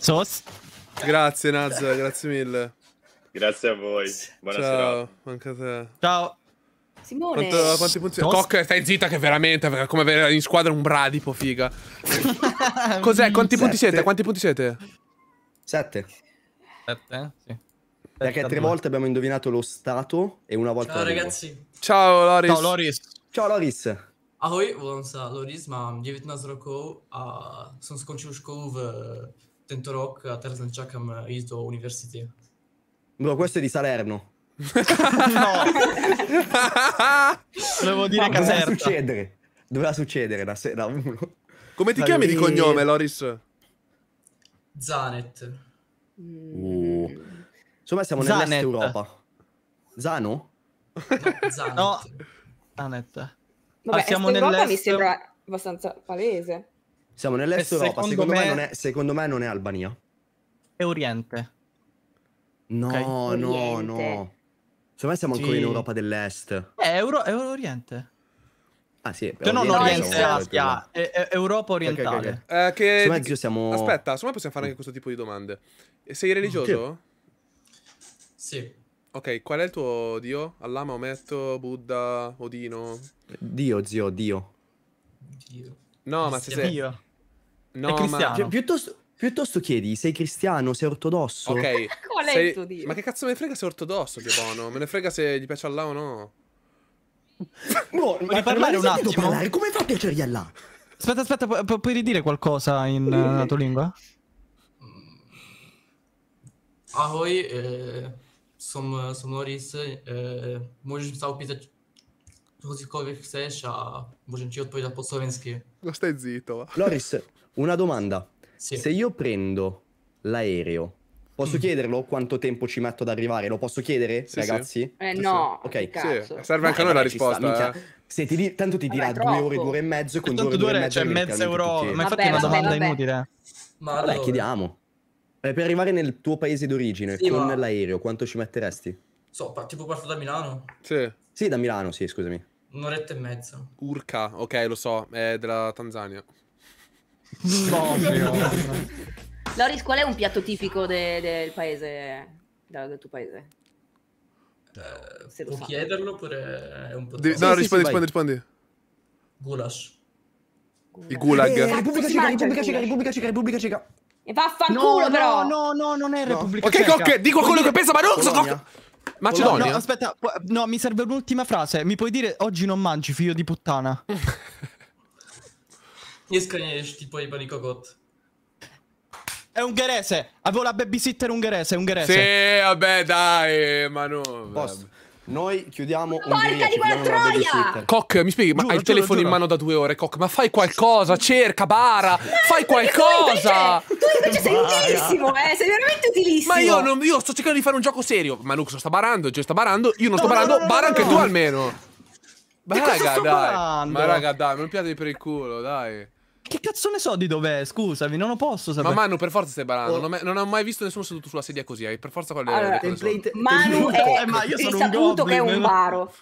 Sos? Grazie Naz, grazie mille. Grazie a voi. Buonasera. Ciao, anche te. Ciao. Simone. Quanto, quanti punti? Dos... Cock, stai zitta che veramente come avere in squadra un bradipo, figa. Cos'è? Quanti Sette. punti siete? Quanti punti siete? Sette. Sette? Eh? Sì. Perché tre volte abbiamo indovinato lo stato e una volta... Ciao ragazzi. Ciao Loris. Ciao Loris. Ciao Loris. Ahoj, volám sa Loris, mám 19 rokov a jsem skončil školu eh, v tento rok a teraz čakám ísť eh, do univerzity. Bro, questo è di Salerno. no. Devo dire che Doveva succedere. Doveva succedere da, se- da uno. Come ti da chiami lui... di cognome, Loris? Zanet. Uh. Insomma, siamo Zanet. nell'est Europa. Zano? No, Zanet. No. Zanet. Vabbè, ah, siamo nell'est... Europa mi sembra abbastanza palese. Siamo nell'est Europa, secondo, secondo, me... Me è, secondo me non è Albania. È Oriente. No, okay? no, no. Secondo me siamo sì. ancora in Europa dell'Est. È, eh, Euro, è Oriente. Ah sì, cioè, no, no, Oriente Asia, è, è Europa orientale. Okay, okay, okay. Eh, che, Insomma, che, siamo... Aspetta, secondo me possiamo fare mm. anche questo tipo di domande. Sei mm, religioso? Sì. Ok, qual è il tuo dio? Allah, Maometto, Buddha, Odino? Dio, zio, Dio. Dio. No, ma se sei... Dio. No, ma... Cioè, piuttosto... Piuttosto chiedi, sei cristiano, sei ortodosso? Ok. Qual è sei... il tuo dio? Ma che cazzo me ne frega se è ortodosso, Dio Bono? Me ne frega se gli piace Allah o no? No, boh, ma parlare un attimo. Parlare. Come fa a piacergli Allah? Aspetta, aspetta, pu- puoi ridire qualcosa in mm. uh, tua lingua? Mm. Ahoy, eh, sono som Loris, eh, môžeš sa opýtať cosicove chceš a môžem ti odpovedať po slovensky. No stai zitto. Loris, una domanda. Sì. Se io prendo l'aereo, posso mm. chiederlo quanto tempo ci metto ad arrivare? Lo posso chiedere, sì, ragazzi? Eh, sì. Eh no, ok. Cazzo. Serve anche a eh, noi la risposta. Eh. Se ti di- tanto ti dirà vabbè, due ore, due ore e mezzo, e con due ore, due ore e mezzo, cioè mezzo euro. Ma infatti vabbè, è una domanda vabbè. inutile. Ma vabbè, allora. chiediamo. Eh, per arrivare nel tuo paese d'origine sì, con ma... l'aereo, quanto ci metteresti? So, tipo parto da Milano? Sì. Sì, da Milano, sì, scusami. Un'oretta e mezza. Urca, ok, lo so, è della Tanzania. Loris, qual è un piatto tipico de- del paese, del tuo paese? Eh, Se può chiederlo oppure è un po' Devi- no, Sì, rispondi, sì, rispondi, rispondi. Goulash. Il Eh, gulag. Repubblica Ceca, Repubblica Ceca, Repubblica Ceca, Repubblica Ceca. E vaffanculo no, però! no, no, no, non è Repubblica Ok, Ceca. Cocche, dico quello che pensa, ma non so. Polonia. No, Macedonia? aspetta, no, mi serve un'ultima frase. Mi puoi dire oggi non mangi, figlio di puttana? Nie skaniesz ti pojebani kogot. È ungherese, avevo la babysitter ungherese, ungherese. Sì, vabbè, dai, Manu. Posto. Noi chiudiamo Porca Ungheria, di chiudiamo la babysitter. Cock, mi spieghi, ma hai il telefono giuro. in mano da due ore, Cock, ma fai qualcosa, cerca, bara, no, fai qualcosa! Tu invece, tu invece sei utilissimo, eh, sei veramente utilissimo! Ma io, non, io sto cercando di fare un gioco serio, ma Lux sta barando, Gio sta barando, io non sto no, barando, no, bara anche tu almeno! Ma raga, dai, barando? ma raga, dai, non piatevi per il culo, dai. Che cazzo ne so di dov'è? Scusami, non lo posso sapere. Ma Manu, per forza stai barando. Oh. Non, non, ho mai visto nessuno seduto sulla sedia così. Hai per forza quelle. Allora, template, Manu è. Eh, ma io sono un goblin, che è un eh. baro.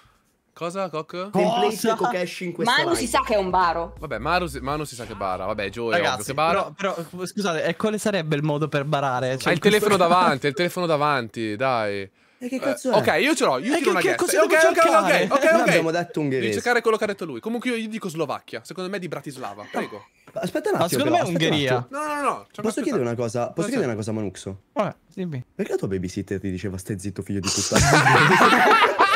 Cosa, Coc? Template Kokeshi in questa Manu si sa che è un baro. Vabbè, Manu, Manu si sa che bara. Vabbè, Joe Ragazzi, ovvio che bara. Però, però, scusate, e quale sarebbe il modo per barare? Cioè, Hai il telefono davanti, il telefono davanti, dai. E che eh, cazzo eh, Ok, io ce l'ho, io e tiro che, una che, cosa eh, okay, okay, ok, ok, ok. abbiamo detto ungherese. Devi cercare quello che ha detto lui. Comunque io gli dico Slovacchia, secondo me è di Bratislava, prego. No. Aspetta un attimo. Ma secondo però, me è Ungheria. No, no, no. Esatto. Posso chiedere una cosa? Posso chiedere una cosa, Manuxo? Vabbè, dimmi. Perché la tua babysitter ti diceva stai zitto figlio di puttana?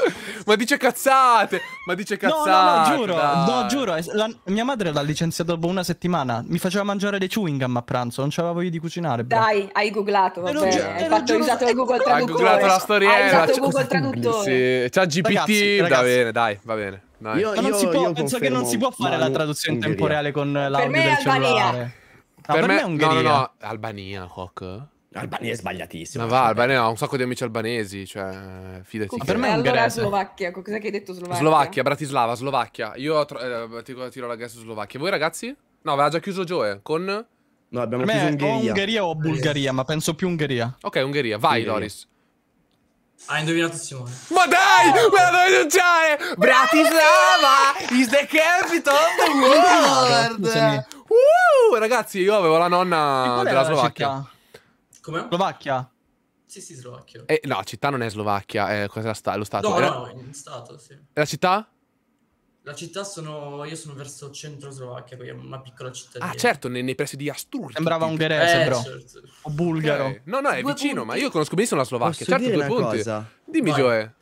ma dice cazzate! Ma dice cazzate! No, no, no giuro, no, giuro la, mia madre l'ha licenziata dopo una settimana. Mi faceva mangiare dei chewing gum a pranzo, non c'aveva voglia di cucinare. Bro. Dai, hai googlato, vabbè. Hai eh, fatto, usato il Google Traduttore. Hai googlato la storiella. Hai usato il Google Traduttore. Sì, c'ha GPT, va bene, dai, va bene. Dai. Io, io, può, penso che non si può fare la traduzione in tempo reale con l'audio del cellulare. Per me è Ungheria. No, no, no, Albania, Hawk. Albania è sbagliatissima. Ma va, Albania ha un sacco di amici albanesi, cioè, fidati. Ma per me è allora Slovacchia, cos'è che hai detto Slovacchia? Slovacchia, Bratislava, Slovacchia. Io eh, tiro, la guess su Slovacchia. Voi ragazzi? No, aveva già chiuso Joe con... No, abbiamo chiuso me Ungheria. o Ungheria o Bulgaria, ma penso più Ungheria. Ok, Ungheria. Vai, Ungheria. Loris. Ah, ha indovinato Simone. Ma dai, oh. me la devo annunciare! Bratislava is the capital of the world! Uh, ragazzi, io avevo la nonna della Slovacchia. Città? Come? Slovacchia. Sì, sì, Slovacchia. Eh, no, la città non è Slovacchia, è, eh, cosa sta- lo stato. No, Era... no, in stato, sì. La città? La città sono... Io sono verso centro Slovacchia, quindi è una piccola cittadina. Ah, certo, nei, nei pressi di Astur. Sembrava ungherese, eh, bro. Certo. O bulgaro. Okay. No, no, è due vicino, punti. ma io conosco benissimo la Slovacchia. Posso certo, due punti. Cosa? Dimmi, Joe.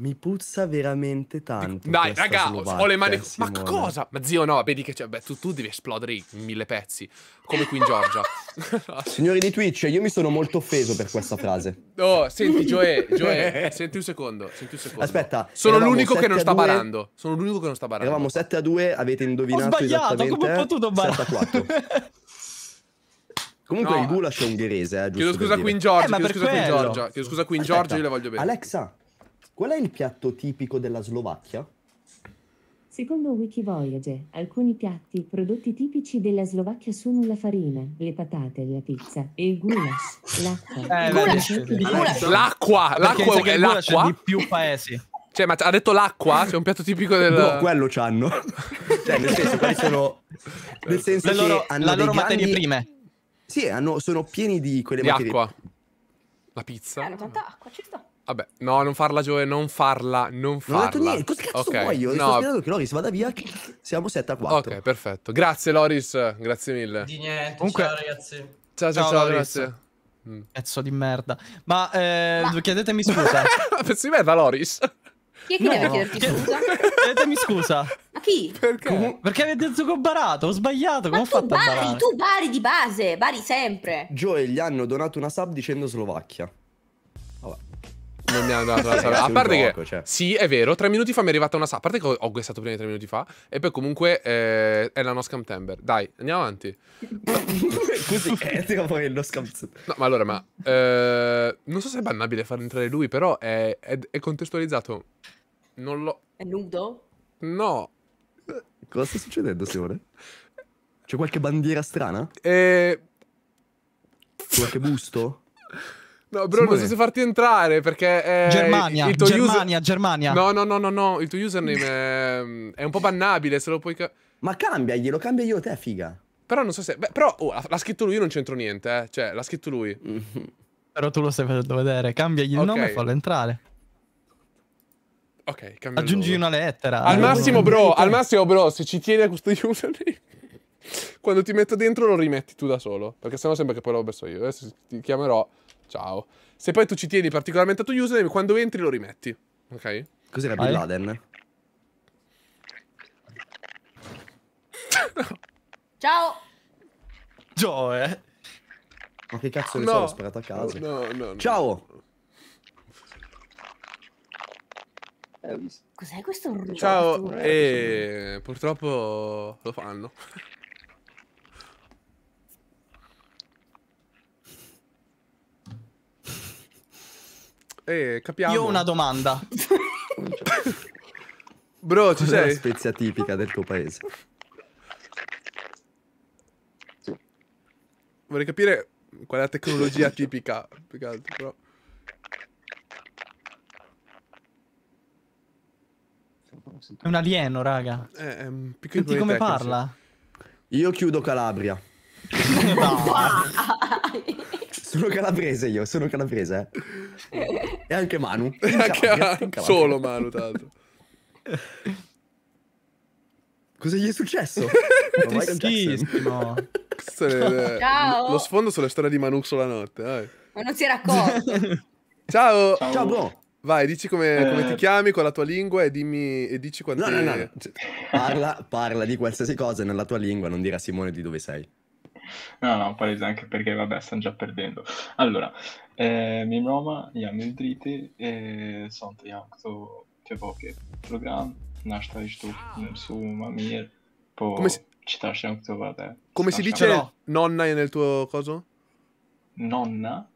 Mi puzza veramente tanto. Dai, raga, ho le mani. Simone. Ma cosa? Ma zio, no, vedi che beh, tu, tu, devi esplodere in mille pezzi, come qui in Georgia. Signori di Twitch, io mi sono molto offeso per questa frase. Oh, senti, Joe, Joe senti un secondo. Senti un secondo. Aspetta, sono l'unico che non sta barando. Sono l'unico che non sta barando. Eravamo 7 a 2, avete indovinato. Ho sbagliato, come ho potuto barare? 7 a 4. Comunque no. il gulash è ungherese, eh, giusto? Chiedo scusa qui in Georgia, eh, chiedo scusa qui in Georgia, chiedo scusa qui in Georgia, io le voglio bene. Alexa, Qual è il piatto tipico della Slovacchia? Secondo Wikivoyage, alcuni piatti prodotti tipici della Slovacchia sono la farina, le patate, la pizza, e il gulas, l'acqua. Eh, goulash, L'acqua, l'acqua è l'acqua di più paesi. Cioè, ma ha detto l'acqua? C'è cioè, un piatto tipico del... No, quello c'hanno. cioè, nel senso, quelli sono... Eh, nel senso loro, che hanno La loro materie prime. Sì, hanno, sono pieni di quelle di materie... acqua. La pizza. Eh, hanno tanta acqua, ci sta. Vabbè, no, non farla Gioe, non farla, non farla. Non ho detto niente, cosa cazzo okay. vuoi io? No. Sto spiegando che Loris vada via, siamo 7 a 4. Ok, perfetto. Grazie Loris, grazie mille. Di niente, Comunque... ciao ragazzi. Ciao, ciao, ciao, ciao Loris. Mm. Cazzo di merda. Ma, eh, Ma... chiedetemi scusa. Pezzi di merda Loris. Chi è che no, deve chiederti scusa? Chiedetemi scusa. Ma chi? Perché? Com perché avete detto che ho barato, ho sbagliato, come ho fatto bari, a barare? tu bari di base, bari sempre. Joe gli hanno donato una sub dicendo Slovacchia non mi hanno dato la sala. a parte gioco, che, cioè. sì, è vero, tre minuti fa mi è arrivata una sub. A parte che ho guestato prima di tre minuti fa. E poi comunque eh, è la no scam Dai, andiamo avanti. Così, eh, è tipo poi il no scam. No, ma allora, ma... Eh, non so se è bannabile far entrare lui, però è, è, è contestualizzato. Non l'ho... È nudo? No. Cosa sta succedendo, Simone? C'è qualche bandiera strana? Eh... Qualche busto? No, Bruno, non so se farti entrare perché. È Germania, il tuo Germania, user... Germania. No, no, no, no, no. Il tuo username è, è un po' bannabile. Se lo puoi. Ca... Ma cambiaglielo, cambia io te, figa. Però non so se. Beh, però oh, l'ha scritto lui, io non c'entro niente, eh. Cioè, l'ha scritto lui. Però tu lo stai facendo vedere. Cambiagli il okay. nome e fallo entrare. Ok, cambia. Aggiungi una lettera. Al massimo, bro, al massimo, bro, se ci tieni a questo username. Quando ti metto dentro lo rimetti tu da solo. Perché sennò sembra che poi l'ho messo io. Adesso eh, ti chiamerò. Ciao. Se poi tu ci tieni particolarmente al tuo username, quando entri lo rimetti. Ok? Cos'era Bin Laden? Ciao. Joe. Eh? Ma che cazzo ne no. so, sparato a casa? No, no, no. Ciao. Cos'è questo? Ciao, e purtroppo lo fanno. Eh, capiamo. Io ho una domanda. Bro, ci Cos'è sei? la spezia tipica del tuo paese? Vorrei capire qual è la tecnologia tipica, più che altro, però. È un alieno, raga. Eh, è un piccolo Senti come parla. Io chiudo Calabria. no. Sono calabrese io, sono calabrese. Eh. E anche Manu. E anche Calabria, solo Manu, tanto. Cosa gli è successo? Tristissimo. Ciao. Lo sfondo sulla storia di Manu sulla notte. Vai. Ma non si era accorto. Ciao. Ciao, bro. Vai, dici come, eh... come, ti eh. chiami con la tua lingua e dimmi e dici quanto. No, no, no. Cioè, parla, parla di qualsiasi cosa nella tua lingua, non dire a Simone di dove sei. No, no, palese anche perché, vabbè, stanno già perdendo. Allora, eh, mi Roma, jam il drite, eh, sånt jag också tillbaka program. Nästa i stort, su Mamir, på Come si... citarci anche vabbè. Come si dice nonna nel tuo coso? Nonna?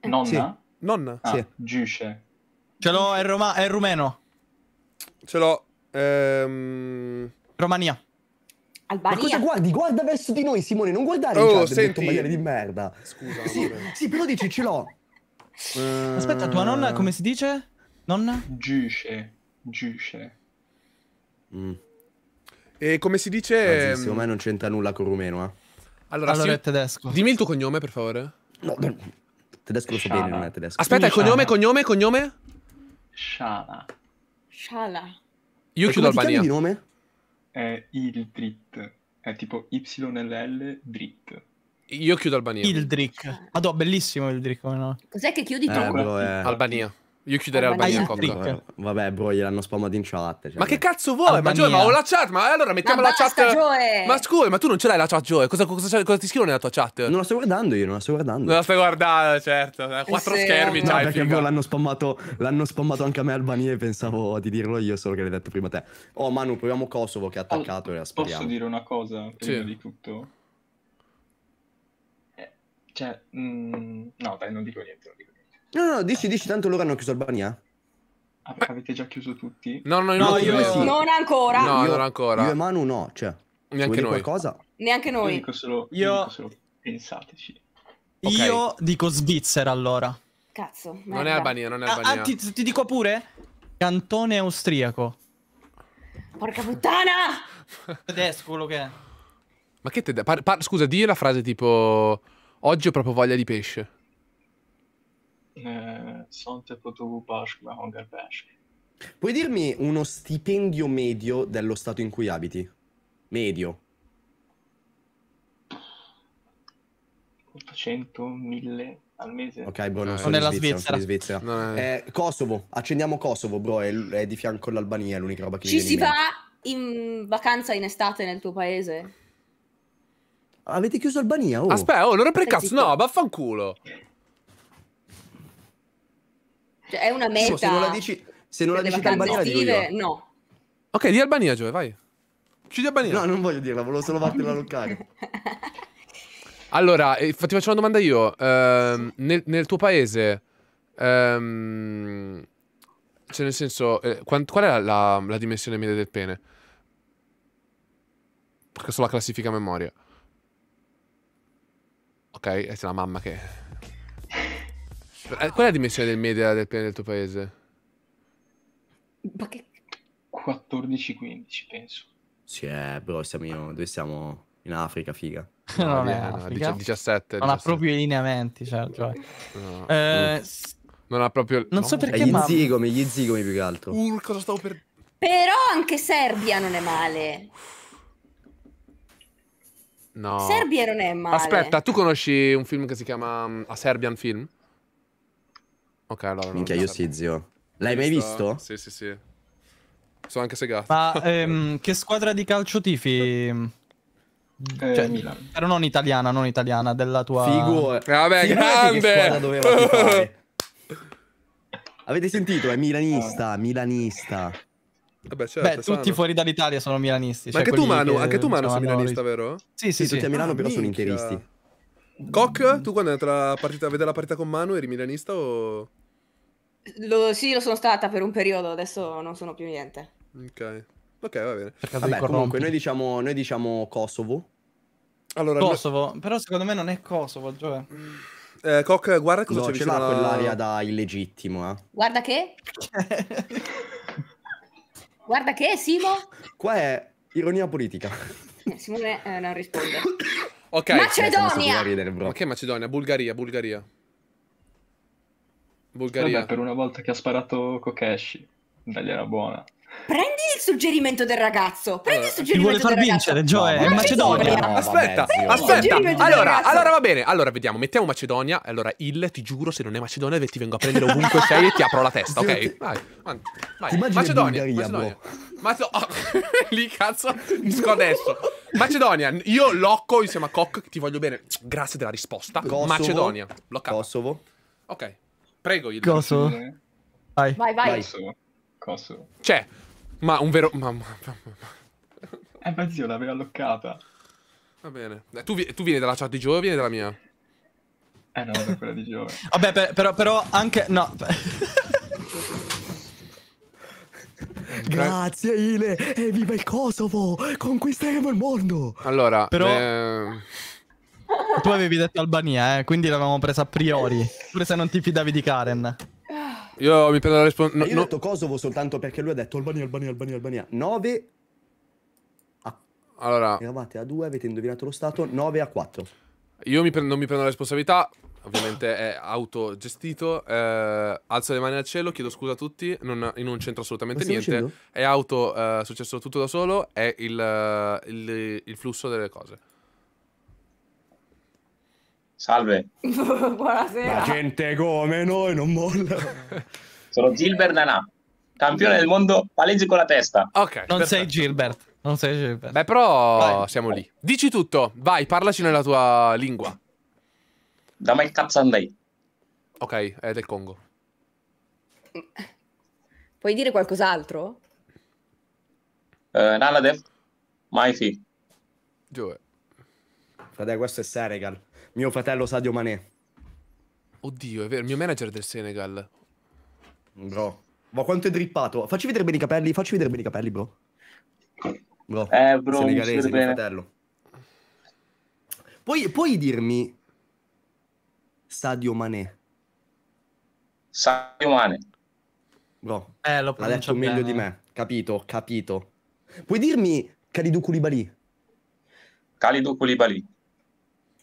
Eh, nonna? Sì. Nonna, ah, sì. Giuce. Ce l'ho, è, Roma- è rumeno. Ce l'ho. Ehm... Romania. Albania. Ma cosa guardi? Guarda verso di noi, Simone, non guardare oh, in chat, senti. Detto, di merda. Scusa. Sì, sì, però dici ce l'ho. Eh, Aspetta, tua nonna come si dice? Nonna? Giusce. Giusce. Mm. E come si dice... Anzi, secondo me mm, non c'entra nulla con rumeno, eh. Allora, allora si... è tedesco. Dimmi il tuo cognome, per favore. No, no. tedesco lo so bene, non è tedesco. Aspetta, Shana. cognome, cognome, cognome? Shala. Shala. Io e chiudo Albania. Come ti chiami di nome? è il drit, è tipo YLL drit. Io chiudo Albania. Il drick. Madò, ah, bellissimo il drick, come no? Cos'è che chiudi eh, tu? Eh, Bello, eh. Albania. Io chiuderei eh, Albania in contra. Vabbè, bro, gliel'hanno spammato in chat. Cioè. Ma che cazzo vuoi? Ma Gioe, ma ho la chat. Ma allora mettiamo ma la basta, chat. Joe. Ma scusa, ma tu non ce l'hai la chat, Gioe. Cosa, cosa, cosa, ti scrivono nella tua chat? Non la sto guardando io, non la sto guardando. Non la sto guardando, certo. Eh, Quattro sì, schermi, no, c'hai. Perché l'hanno spammato, l'hanno spammato anche a me Albania e pensavo di dirlo io, solo che l'hai detto prima te. Oh, Manu, proviamo Kosovo che ha attaccato All... e la spariamo. Posso dire una cosa prima sì. di tutto? Eh, cioè, mh, mm, no, dai, non dico niente, non dico niente. No, no, dici, dici, tanto loro hanno chiuso Albania. Ah, avete già chiuso tutti? No, no, no, io... Sì. non ancora. No, io, non ancora. Io e Manu no, cioè. Neanche noi. Qualcosa? Neanche noi. Io dico solo, io... Dico solo pensateci. Okay. Io dico Svizzera allora. Cazzo. Merda. Non è Albania, non è ah, ah, Albania. Ah, ti, ti dico pure? Cantone austriaco. Porca puttana! Tedesco quello che è. Ma che te... scusa, di la frase tipo... Oggi ho proprio voglia di pesce eh, Sonte Potubashk, Mahongarpashk. Puoi dirmi uno stipendio medio dello stato in cui abiti? Medio. 800, 1000 al mese. Ok, buono. Boh, non sono nella Svizzera. Svizzera. No, eh, Kosovo, accendiamo Kosovo, bro, è, è di fianco all'Albania, è l'unica roba che Ci si va in vacanza in estate nel tuo paese? Avete chiuso Albania? Oh. Aspetta, oh, non è per cazzo, no, vaffanculo. Cioè, è una meta. Simo, se non la dici, se non la dici Albania, estive, no. Ok, di Albania, Gioia, vai. Ci di Albania. No, non voglio dirla, volevo solo fartela locale. allora, eh, ti faccio una domanda io. Ehm, nel, nel, tuo paese, ehm, cioè nel senso, eh, qual, qual, è la, la, la dimensione media del pene? Perché sono la classifica a memoria. Ok, è la mamma che eh, qual è la dimensione del media del pianeta del tuo paese? Ma che... 14-15 penso. Sì, eh, bro, siamo in, dove siamo? In Africa, figa. No, ah, non è certo, no, 17, eh, non ha proprio i lineamenti, cioè, cioè. No. Eh, non ha proprio... Non no. so perché, Gli ma... zigomi, gli zigomi più che altro. Uh, cosa stavo per... Però anche Serbia non è male. No. Serbia non è male. Aspetta, tu conosci un film che si chiama mm, A Serbian Film? Ok, allora. Minchia, io sì, zio. L'hai mai visto? Sì, sì, sì. So anche segato. Ma ehm, che squadra di calcio tifi? Eh, cioè, Milan. Però non italiana, non italiana, della tua... Figura. Eh, eh, vabbè, Figurati grande! Avete sentito? È milanista, milanista. Vabbè, certo, Beh, tutti sanno. fuori dall'Italia sono milanisti. Ma cioè anche, tu, Manu, che, anche tu, Manu, sei milanista, vero? Sì, sì, sì, sì. tutti cioè, a Milano ah, però minchia. sono interisti. Coc, tu quando è andata la partita, a la partita con Manu eri milanista o... Lo, sì, lo sono stata per un periodo, adesso non sono più niente. Ok, ok, va bene. Vabbè, comunque noi diciamo, noi diciamo Kosovo. Allora, Kosovo, no... però secondo me non è Kosovo, cioè... Eh, Coc, guarda cosa no, c'è vicino a... quell'aria da illegittimo, eh. Guarda che? guarda che, Simo? Qua è ironia politica. Eh, Simone eh, non risponde. Ok. Macedonia! Ridere, ok, Macedonia, Bulgaria, Bulgaria. Bulgaria. Vabbè, per una volta che ha sparato Kokeshi, dagli era buona. Prendi suggerimento del ragazzo. Prendi il suggerimento del ragazzo. Ti vuole far vincere, Gioè, no, è Macedonia. Macedonia. aspetta, vabbè, aspetta. Allora, allora, va bene. Allora, vediamo, mettiamo Macedonia. Allora, il, ti giuro, se non è Macedonia, ti vengo a prendere ovunque sei e ti apro la testa, ok? Vai, vai. vai. Macedonia, Macedonia. Boh. Oh, lì, cazzo, mi scodesso. Macedonia, io Locco insieme a Koch, ti voglio bene. Grazie della risposta. Kosovo. Macedonia. Loccato. Kosovo. Ok. Prego, il Kosovo. Vai. Vai, vai. Kosovo. Kosovo. Cioè, ma un vero... Mamma, Eh, ma zio, l'aveva alloccata. Va bene. Eh, tu, tu, vieni dalla chat di Gio o vieni dalla mia? Eh no, da quella di Gio. Vabbè, per, però, però anche... No. Grazie Ile, e viva il Kosovo, conquisteremo il mondo. Allora, però... Eh... Tu avevi detto Albania, eh, quindi l'avevamo presa a priori, pure se non ti fidavi di Karen. Io mi prendo la responsabilità. No, io ho detto Kosovo soltanto perché lui ha detto Albania, Albania, Albania, Albania. 9 a... Allora... Eravate a 2, avete indovinato lo stato, 9 a 4. Io mi non mi prendo la responsabilità, ovviamente è autogestito. Eh, alzo le mani al cielo, chiedo scusa a tutti, non, non c'entra assolutamente niente. Dicendo? È auto, eh, successo tutto da solo, è il, eh, il, il flusso delle cose. Salve. Buonasera. La gente come noi non molla. Sono Gilbert Nanà, campione del mondo palese con la testa. Ok. Non perfetto. sei Gilbert. Non sei Gilbert. Beh, però vai. siamo lì. Dici tutto. Vai, parlaci nella tua lingua. Da mai cazzandai. Ok, è del Congo. Puoi dire qualcos'altro? Uh, eh, Mai fi. Giove. Frate, questo è Senegal mio fratello Sadio Mané. Oddio, è vero, il mio manager del Senegal. Bro, ma quanto è drippato. Facci vedere bene i capelli, facci vedere bene i capelli, bro. Bro, eh, bro senegalese, mio fratello. Puoi, puoi dirmi Sadio Mané? Sadio Mané. Bro, eh, l'ho detto meglio di me. Capito, capito. Puoi dirmi Kalidou Koulibaly? Kalidou Koulibaly.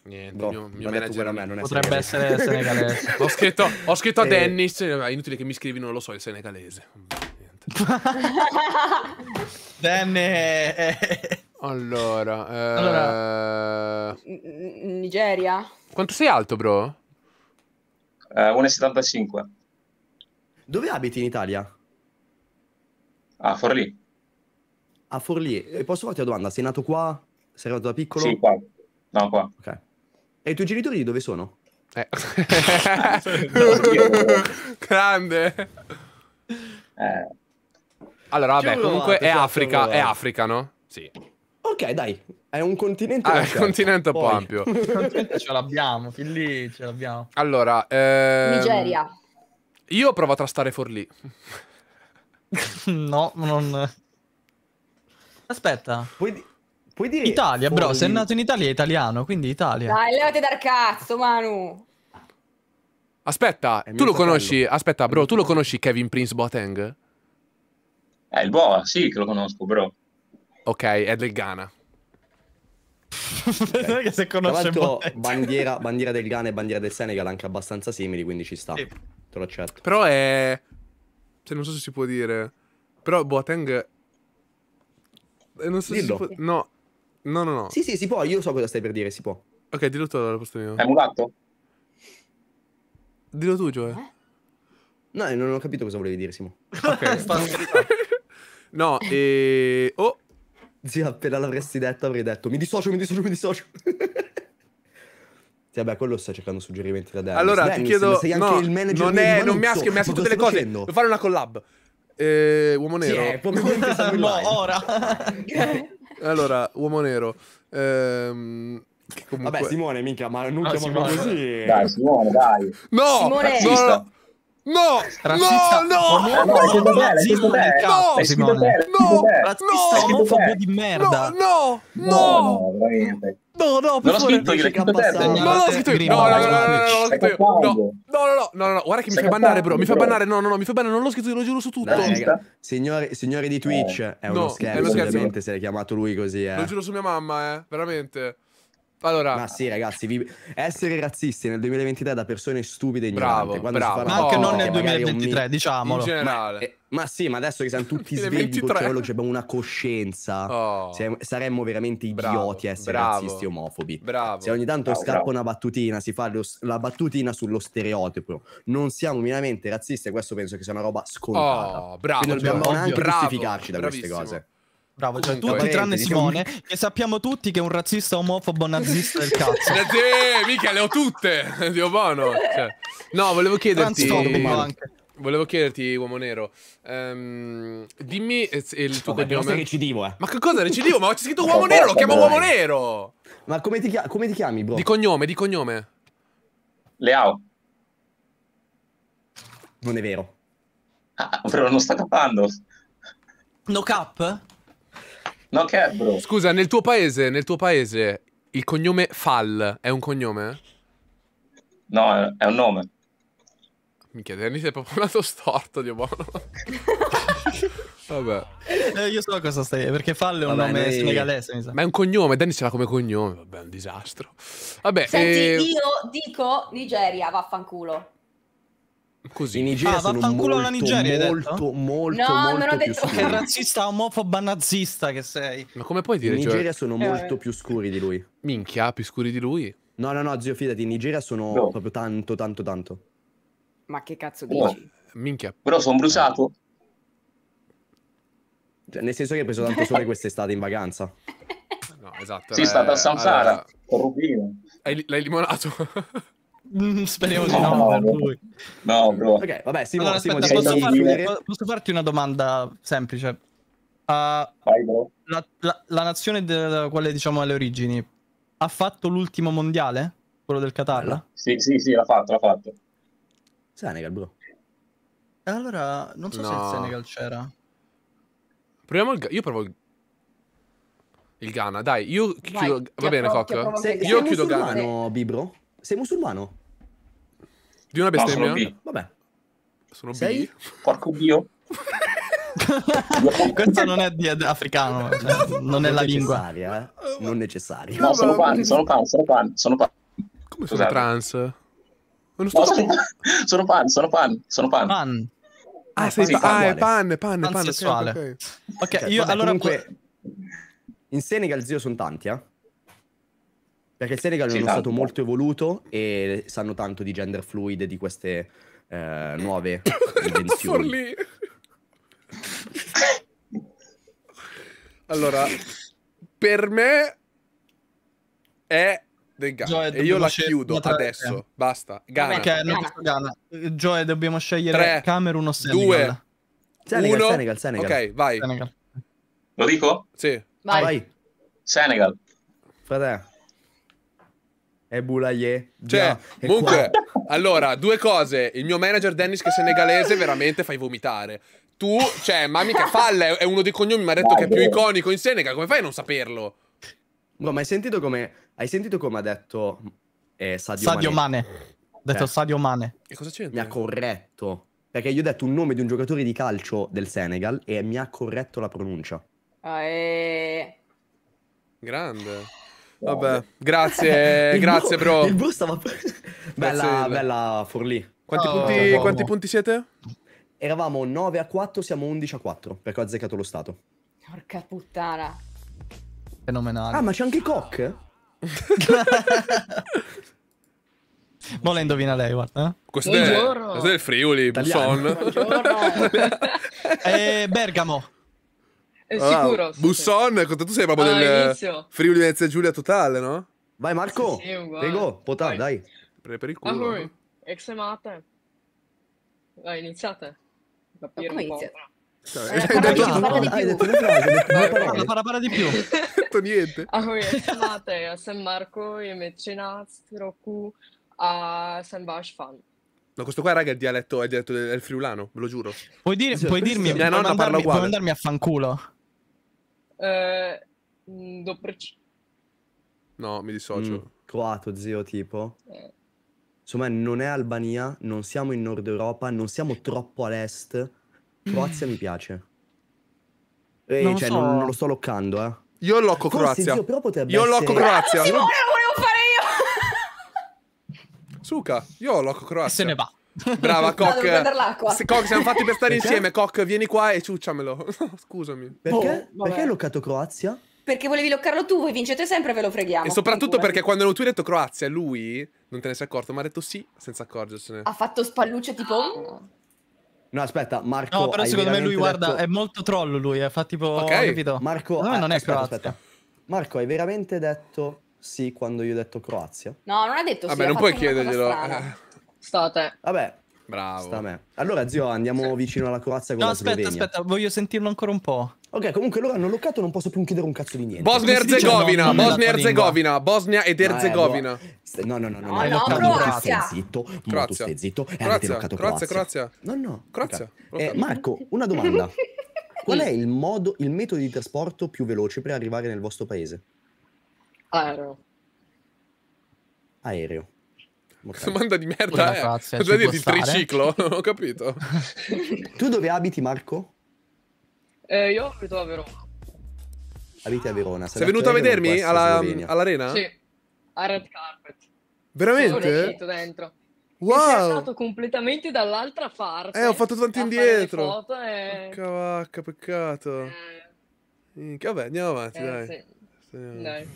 Niente, Bro, mio, mio manager me, non è potrebbe essere senegalese. ho scritto, ho scritto a eh. Dennis, eh, inutile che mi scrivi, non lo so, il senegalese. Denne. Eh. allora, eh... allora. Nigeria. Quanto sei alto, bro? Uh, 1,75. Dove abiti in Italia? A Forlì. A Forlì. posso farti una domanda? Sei nato qua? Sei arrivato da piccolo? Sì, qua. No, qua. Ok. E i tuoi genitori di dove sono? Eh. Grande. Eh. Allora, vabbè, comunque è Africa, è Africa, no? Sì. Ok, dai, è un continente. Ah, è un continente un po' Poi. ampio. ce l'abbiamo, fin lì ce l'abbiamo. Allora, ehm... Nigeria. Io provo a trastare Forlì. no, non... Aspetta. Puoi, Puoi dire Italia, fuori... Se è nato in Italia è italiano, quindi Italia. Dai, levate dal cazzo, Manu. Aspetta, tu lo conosci, aspetta, bro, tu lo conosci Kevin Prince Boateng? È eh, il Boa, sì, che lo conosco, bro. Ok, è del Ghana. okay. che se conosce bandiera, bandiera, del Ghana e bandiera del Senegal anche abbastanza simili, quindi ci sta. Sì. Te lo accetto. Però è... Cioè, non so se si può dire... Però Boateng... Eh, non so Dillo. se si può... No, No, no, no. Sì, sì, si può. Io so cosa stai per dire, si può. Ok, dillo tu allora, posto mio. È muratto? Dillo tu, Gioè. Eh? No, non ho capito cosa volevi dire, Simo. Ok. no, e... Oh! Zia, appena l'avresti detto avrei detto mi dissocio, mi dissocio, mi dissocio. Sì, vabbè, quello sta cercando suggerimenti da Dennis. Allora, Dennis, ti chiedo... Sei anche no, il manager non è... Non mi ha scritto, mi ha scritto delle cose. Devo fare una collab. Eh, uomo nero. Eh, sì, è, no, ora. Allora, uomo nero. Ehm, comunque... Vabbè, Simone, minchia, ma non no, ah, chiamarlo così. Dai, Simone, dai. No, Simone. no. No, razzista, no, no, no, no, no, razzismo no, nel cazzo, no, Simone. No, razzista, no, omofobo di merda. No, no, no. no, no veramente. No, no, per favore, non l'ho scritto io. No, no, no, no, no, no, no, no, no, guarda che mi fai bannare, bro. Mi fai bannare, no, no, no, mi fai bannare, non l'ho scritto io, lo giuro su tutto. Signore di Twitch, è uno scherzo, ovviamente se l'hai chiamato lui così, eh. Lo giuro su mia mamma, eh, veramente. Allora, ma sì, ragazzi, vi... essere razzisti nel 2023 da persone stupide e ignoranti, bravo, bravo. ma anche non nel 2023, un... diciamolo. In generale. Ma, eh, ma, sì, ma adesso che siamo tutti svegli controllo, cioè, abbiamo una coscienza, oh. se, saremmo veramente idioti a essere bravo. razzisti e omofobi. Bravo. Se ogni tanto bravo, scappa una battutina, si fa lo, la battutina sullo stereotipo, non siamo minimamente razzisti, questo penso che sia una roba scontata. Oh, bravo, Quindi dobbiamo anche giustificarci da queste cose. Bravo, cioè Comunque, tutti eh, tranne Simone, diciamo... che sappiamo tutti che è un razzista omofobo nazista del cazzo. eh, mica le ho tutte, Dio buono. Cioè. No, volevo chiederti... Volevo chiederti, uomo nero, um, dimmi eh, il tuo cognome. Ma recidivo, eh. Ma che cosa recidivo? Ma c'è scritto uomo nero, lo chiamo uomo nero! Ma come ti, come ti chiami, bro? Di cognome, di cognome. Leao. Non è vero. Ah, però non sta capando. No cap? No, che è, bro. Scusa, nel tuo paese, nel tuo paese, il cognome Fall è un cognome? No, è un nome. Minchia, Dennis sei proprio un lato storto, Dio buono. Vabbè. Eh, io so cosa stai, perché Fall è un Vabbè, nome noi... senegalese, mi sa. Ma è un cognome, Dennis ce l'ha come cognome. Vabbè, è un disastro. Vabbè, Senti, eh... io dico Nigeria, vaffanculo. Così. In ah, Nigeria ah, vaffanculo alla Nigeria, molto, molto, molto, no, non ho detto. Che razzista, omofoba, nazista che sei. Ma come puoi dire? In cioè, Nigeria cioè... sono eh. molto più scuri di lui. Minchia, più scuri di lui? No, no, no, zio, fidati, in Nigeria sono no. proprio tanto, tanto, tanto. Ma che cazzo dici? No. Minchia. Però sono bruciato. Cioè, nel senso che ho preso tanto sole quest'estate in vacanza. No, esatto. Sì, è eh, stata a San Sara, allora... L'hai limonato? Mm, speriamo di no, no per lui. No, bro. Ok, vabbè, Simo, allora, Simo aspetta, posso, farti, posso, farti, una domanda semplice? Uh, Vai, bro. La, la, la, nazione della quale diciamo alle origini ha fatto l'ultimo mondiale? Quello del Qatar? Sì, sì, sì, l'ha fatto, l'ha fatto. Senegal, bro. Eh, allora, non so no. se il Senegal c'era. Proviamo il... Io provo il... Il Ghana, dai, io chiudo... Vai, Va bene, Coc. Io chiudo Ghana. Sei Bibro? Sei musulmano? Di una bestemmia? No, sono B. Vabbè. Sono Sei? B. Porco Dio. Questo non è di, africano, cioè, non, non è la lingua. Eh? Oh, non necessario. No, sono pan, sono pan, sono pan, sono pan. Come sono Scusate. trans? Non sto no, sono, sono pan, sono pan, sono pan. pan. Ah, sei, ah, sì, ah è pan, pan, pan, pan sessuale. Ok, okay io vabbè, allora comunque in Senegal zio sono tanti, eh? Perché il Senegal è uno stato esatto. molto evoluto e sanno tanto di gender fluid di queste eh, nuove invenzioni. allora, per me è del Ghana e io la chiudo tra... adesso. Basta. Ghana. Perché no, Ghana. Joe, dobbiamo scegliere Tre, Camerun o Senegal. Due. Senegal, uno. Senegal, Senegal. Ok, vai. Senegal. Lo dico? Sì. Vai. vai. Senegal. Fratello è Boulaye. Cioè, Già, comunque, allora, due cose. Il mio manager Dennis che è senegalese veramente fai vomitare. Tu, cioè, mamma mica Falla è uno dei cognomi, mi ha detto Dai, che è più iconico in Senegal. Come fai a non saperlo? No, boh, ma hai sentito come, hai sentito come ha detto eh, Sadio, Sadio Mane? Mane. Ha detto eh. Sadio Mane. E cosa c'è? Mi ha corretto. Perché io ho detto un nome di un giocatore di calcio del Senegal e mi ha corretto la pronuncia. Ah, è... Eh. Grande. Vabbè, grazie, grazie bro, bro. Il blu stava... bella, bella Forlì. Quanti, oh, punti, quanti punti siete? Eravamo 9 a 4, siamo 11 a 4, perché ho azzeccato lo stato. Porca puttana. Fenomenale. Ah, ma c'è anche Cock? Mo la indovina lei, guarda. Eh. Questo, è, questo è il Friuli, Buffon. eh, Bergamo. È sicuro. Ah, sì, Busson, sì. Ecco, tu sei proprio ah, del inizio. Friuli Venezia Giulia totale, no? Vai Marco, sì, sì prego, potà, Vai. dai. Pre per il culo. Ah, no? Exemate. Vai, iniziate. Capire come iniziate? Cioè, eh, parla di più. detto niente. Ahoj, exemate. Ja jsem Marco, je mi 13 roku a jsem váš fan. No, questo qua, raga, è il dialetto, è il dialetto del, friulano, ve lo giuro. Puoi, dire, puoi dirmi, eh, no, puoi, no, mandarmi, puoi mandarmi a fanculo? Eh, mm, No, mi dissocio. Mm, croato, zio, tipo. Eh. Secondo non è Albania, non siamo in Nord Europa, non siamo troppo all'est. Croazia mi piace. E, eh, non cioè, so. non, non, lo sto loccando, eh. Io locco Forse, Croazia. Zio, però io essere... locco Croazia. Ah, sì, no. volevo fare io. Suca, io locco Croazia. E se ne va. Brava Coc. Se, Coc, siamo fatti per stare insieme. Coc, vieni qua e ciucciamelo. Scusami. Perché? Oh, perché hai loccato Croazia? Perché volevi loccarlo tu, voi vincete sempre e ve lo freghiamo. E soprattutto perché quando tu hai detto Croazia, lui non te ne sei accorto, ma ha detto sì senza accorgersene. Ha fatto spallucce tipo... No, aspetta, Marco. No, però secondo me lui, detto... guarda, è molto troll lui, ha eh, fatto tipo... Ok. Capito? Marco... No, ah, non è aspetta, Croazia. Aspetta. Marco, hai veramente detto sì quando io ho detto Croazia? No, non ha detto sì. Vabbè, non puoi chiederglielo. Sta a te. Vabbè. Bravo. Sta a me. Allora, zio, andiamo sì. vicino alla Croazia con no, la aspetta, Slovenia. aspetta, voglio sentirlo ancora un po'. Ok, comunque loro hanno loccato, non posso più chiedere un cazzo di niente. Bosnia Erzegovina, no, Bosnia Erzegovina, Bosnia ed Erzegovina. Eh, no, no, no, no, no, no, no Croazia. Stai zitto, molto stai zitto. E Croazia, Croazia. No, no. Eh, Marco, una domanda. Qual è il modo, il metodo di trasporto più veloce per arrivare nel vostro paese? Aereo. Aereo. Okay. Domanda di merda, eh. Cazzo, Cosa dirti il triciclo? non ho capito. tu dove abiti, Marco? Eh, io abito a Verona. Abiti a Verona. Sei, Sei venuto a eh, vedermi all'arena? sì, a Red Carpet. Veramente? Sono dentro. Wow! Sei stato completamente dall'altra parte. Eh, ho fatto tanto indietro. Foto e... Porca vacca, peccato. Eh... Vabbè, andiamo avanti, eh, dai. Sì. Sì. dai.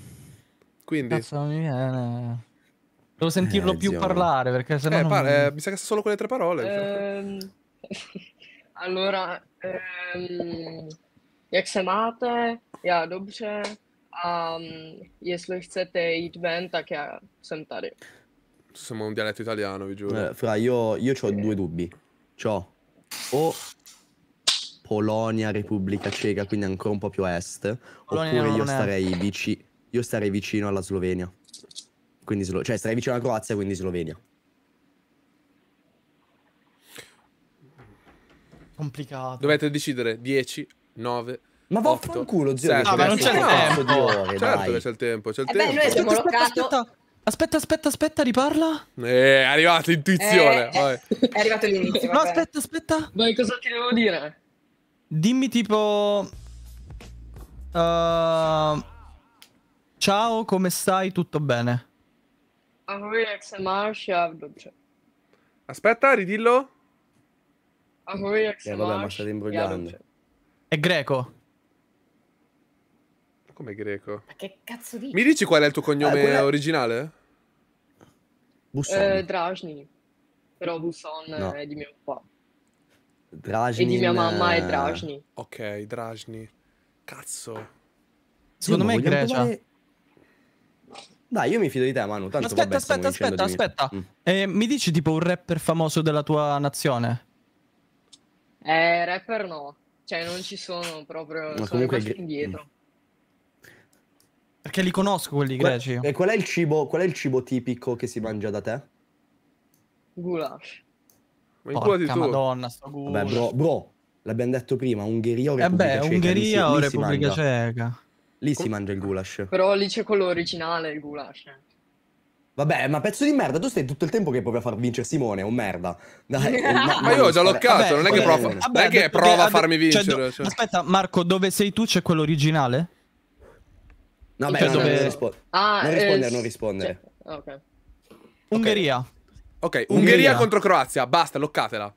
Quindi... Cazzo, mi viene... Devo sentirlo eh, più zio. parlare perché sennò. Eh, non... pare, mi eh, sa che sono solo quelle tre parole. Cioè. Ehm... allora, ehm... jak se máte, já dobře, a jestli chcete jít ven, tak já jsem tady. Sembra un dialetto italiano, vi giuro. Eh, fra, io, io ho due dubbi. Ho o Polonia, Repubblica Ceca, quindi ancora un po' più a est, Polonia oppure io starei, vicino, io starei vicino alla Slovenia quindi Slo- cioè stai vicino alla Croazia, quindi Slovenia. Complicato. Dovete decidere 10, 9, ma vaffanculo, zio. Certo, ah, ma non c'è il tempo. Di ore, certo che c'è il tempo. C'è il eh tempo. Beh, lui aspetta, aspetta, aspetta, aspetta, aspetta, aspetta, riparla. Eh, è arrivata l'intuizione. Eh, è arrivato l'inizio. no, aspetta, aspetta. Dai, cosa ti devo dire? Dimmi tipo... Uh, ciao, come stai? Tutto bene? Ahuri XMR Shavdut. Aspetta, ridillo. Ahuri XMR. Eh, vabbè, imbrogliando. Cioè. È greco. Come greco? Ma che cazzo dici? Mi dici qual è il tuo cognome eh, quella... originale? Busson. Eh, Drajni. Però Busson no. è di mio papà. Drajni. E di mia mamma è Drajni. Ok, Drajni. Cazzo. Secondo sì, me è Grecia. Provare... Dai, io mi fido di te, Manu. Tanto aspetta, vabbè, aspetta, aspetta, aspetta. Mm. Eh, mi dici tipo un rapper famoso della tua nazione? Eh, rapper no. Cioè, non ci sono proprio. Ma sono comunque gre- indietro. Mm. Perché li conosco quelli qual- greci. E qual è, cibo, qual è, il cibo, tipico che si mangia da te? Goulash. Ma in Porca tu. madonna, sto goulash. Vabbè, bro, bro l'abbiamo detto prima, Ungheria o eh Repubblica Ceca? Vabbè, Ungheria o Repubblica Ceca. Lì Com- si mangia il goulash. Però lì c'è quello originale, il goulash. Eh. Vabbè, ma pezzo di merda, tu stai tutto il tempo che provi a far vincere Simone, è un merda. Dai, ma, ma io ho già loccato, vabbè, non è che prova, vabbè, non è che prova a farmi cioè, vincere. Cioè, do- cioè. Aspetta, Marco, dove sei tu c'è quello originale? No, beh, cioè, no, dove... non, rispo- ah, non eh, rispondere, eh, non rispondere. Cioè, okay. Ungheria. Ok, Ungheria, Ungheria contro Croazia, basta, loccatela.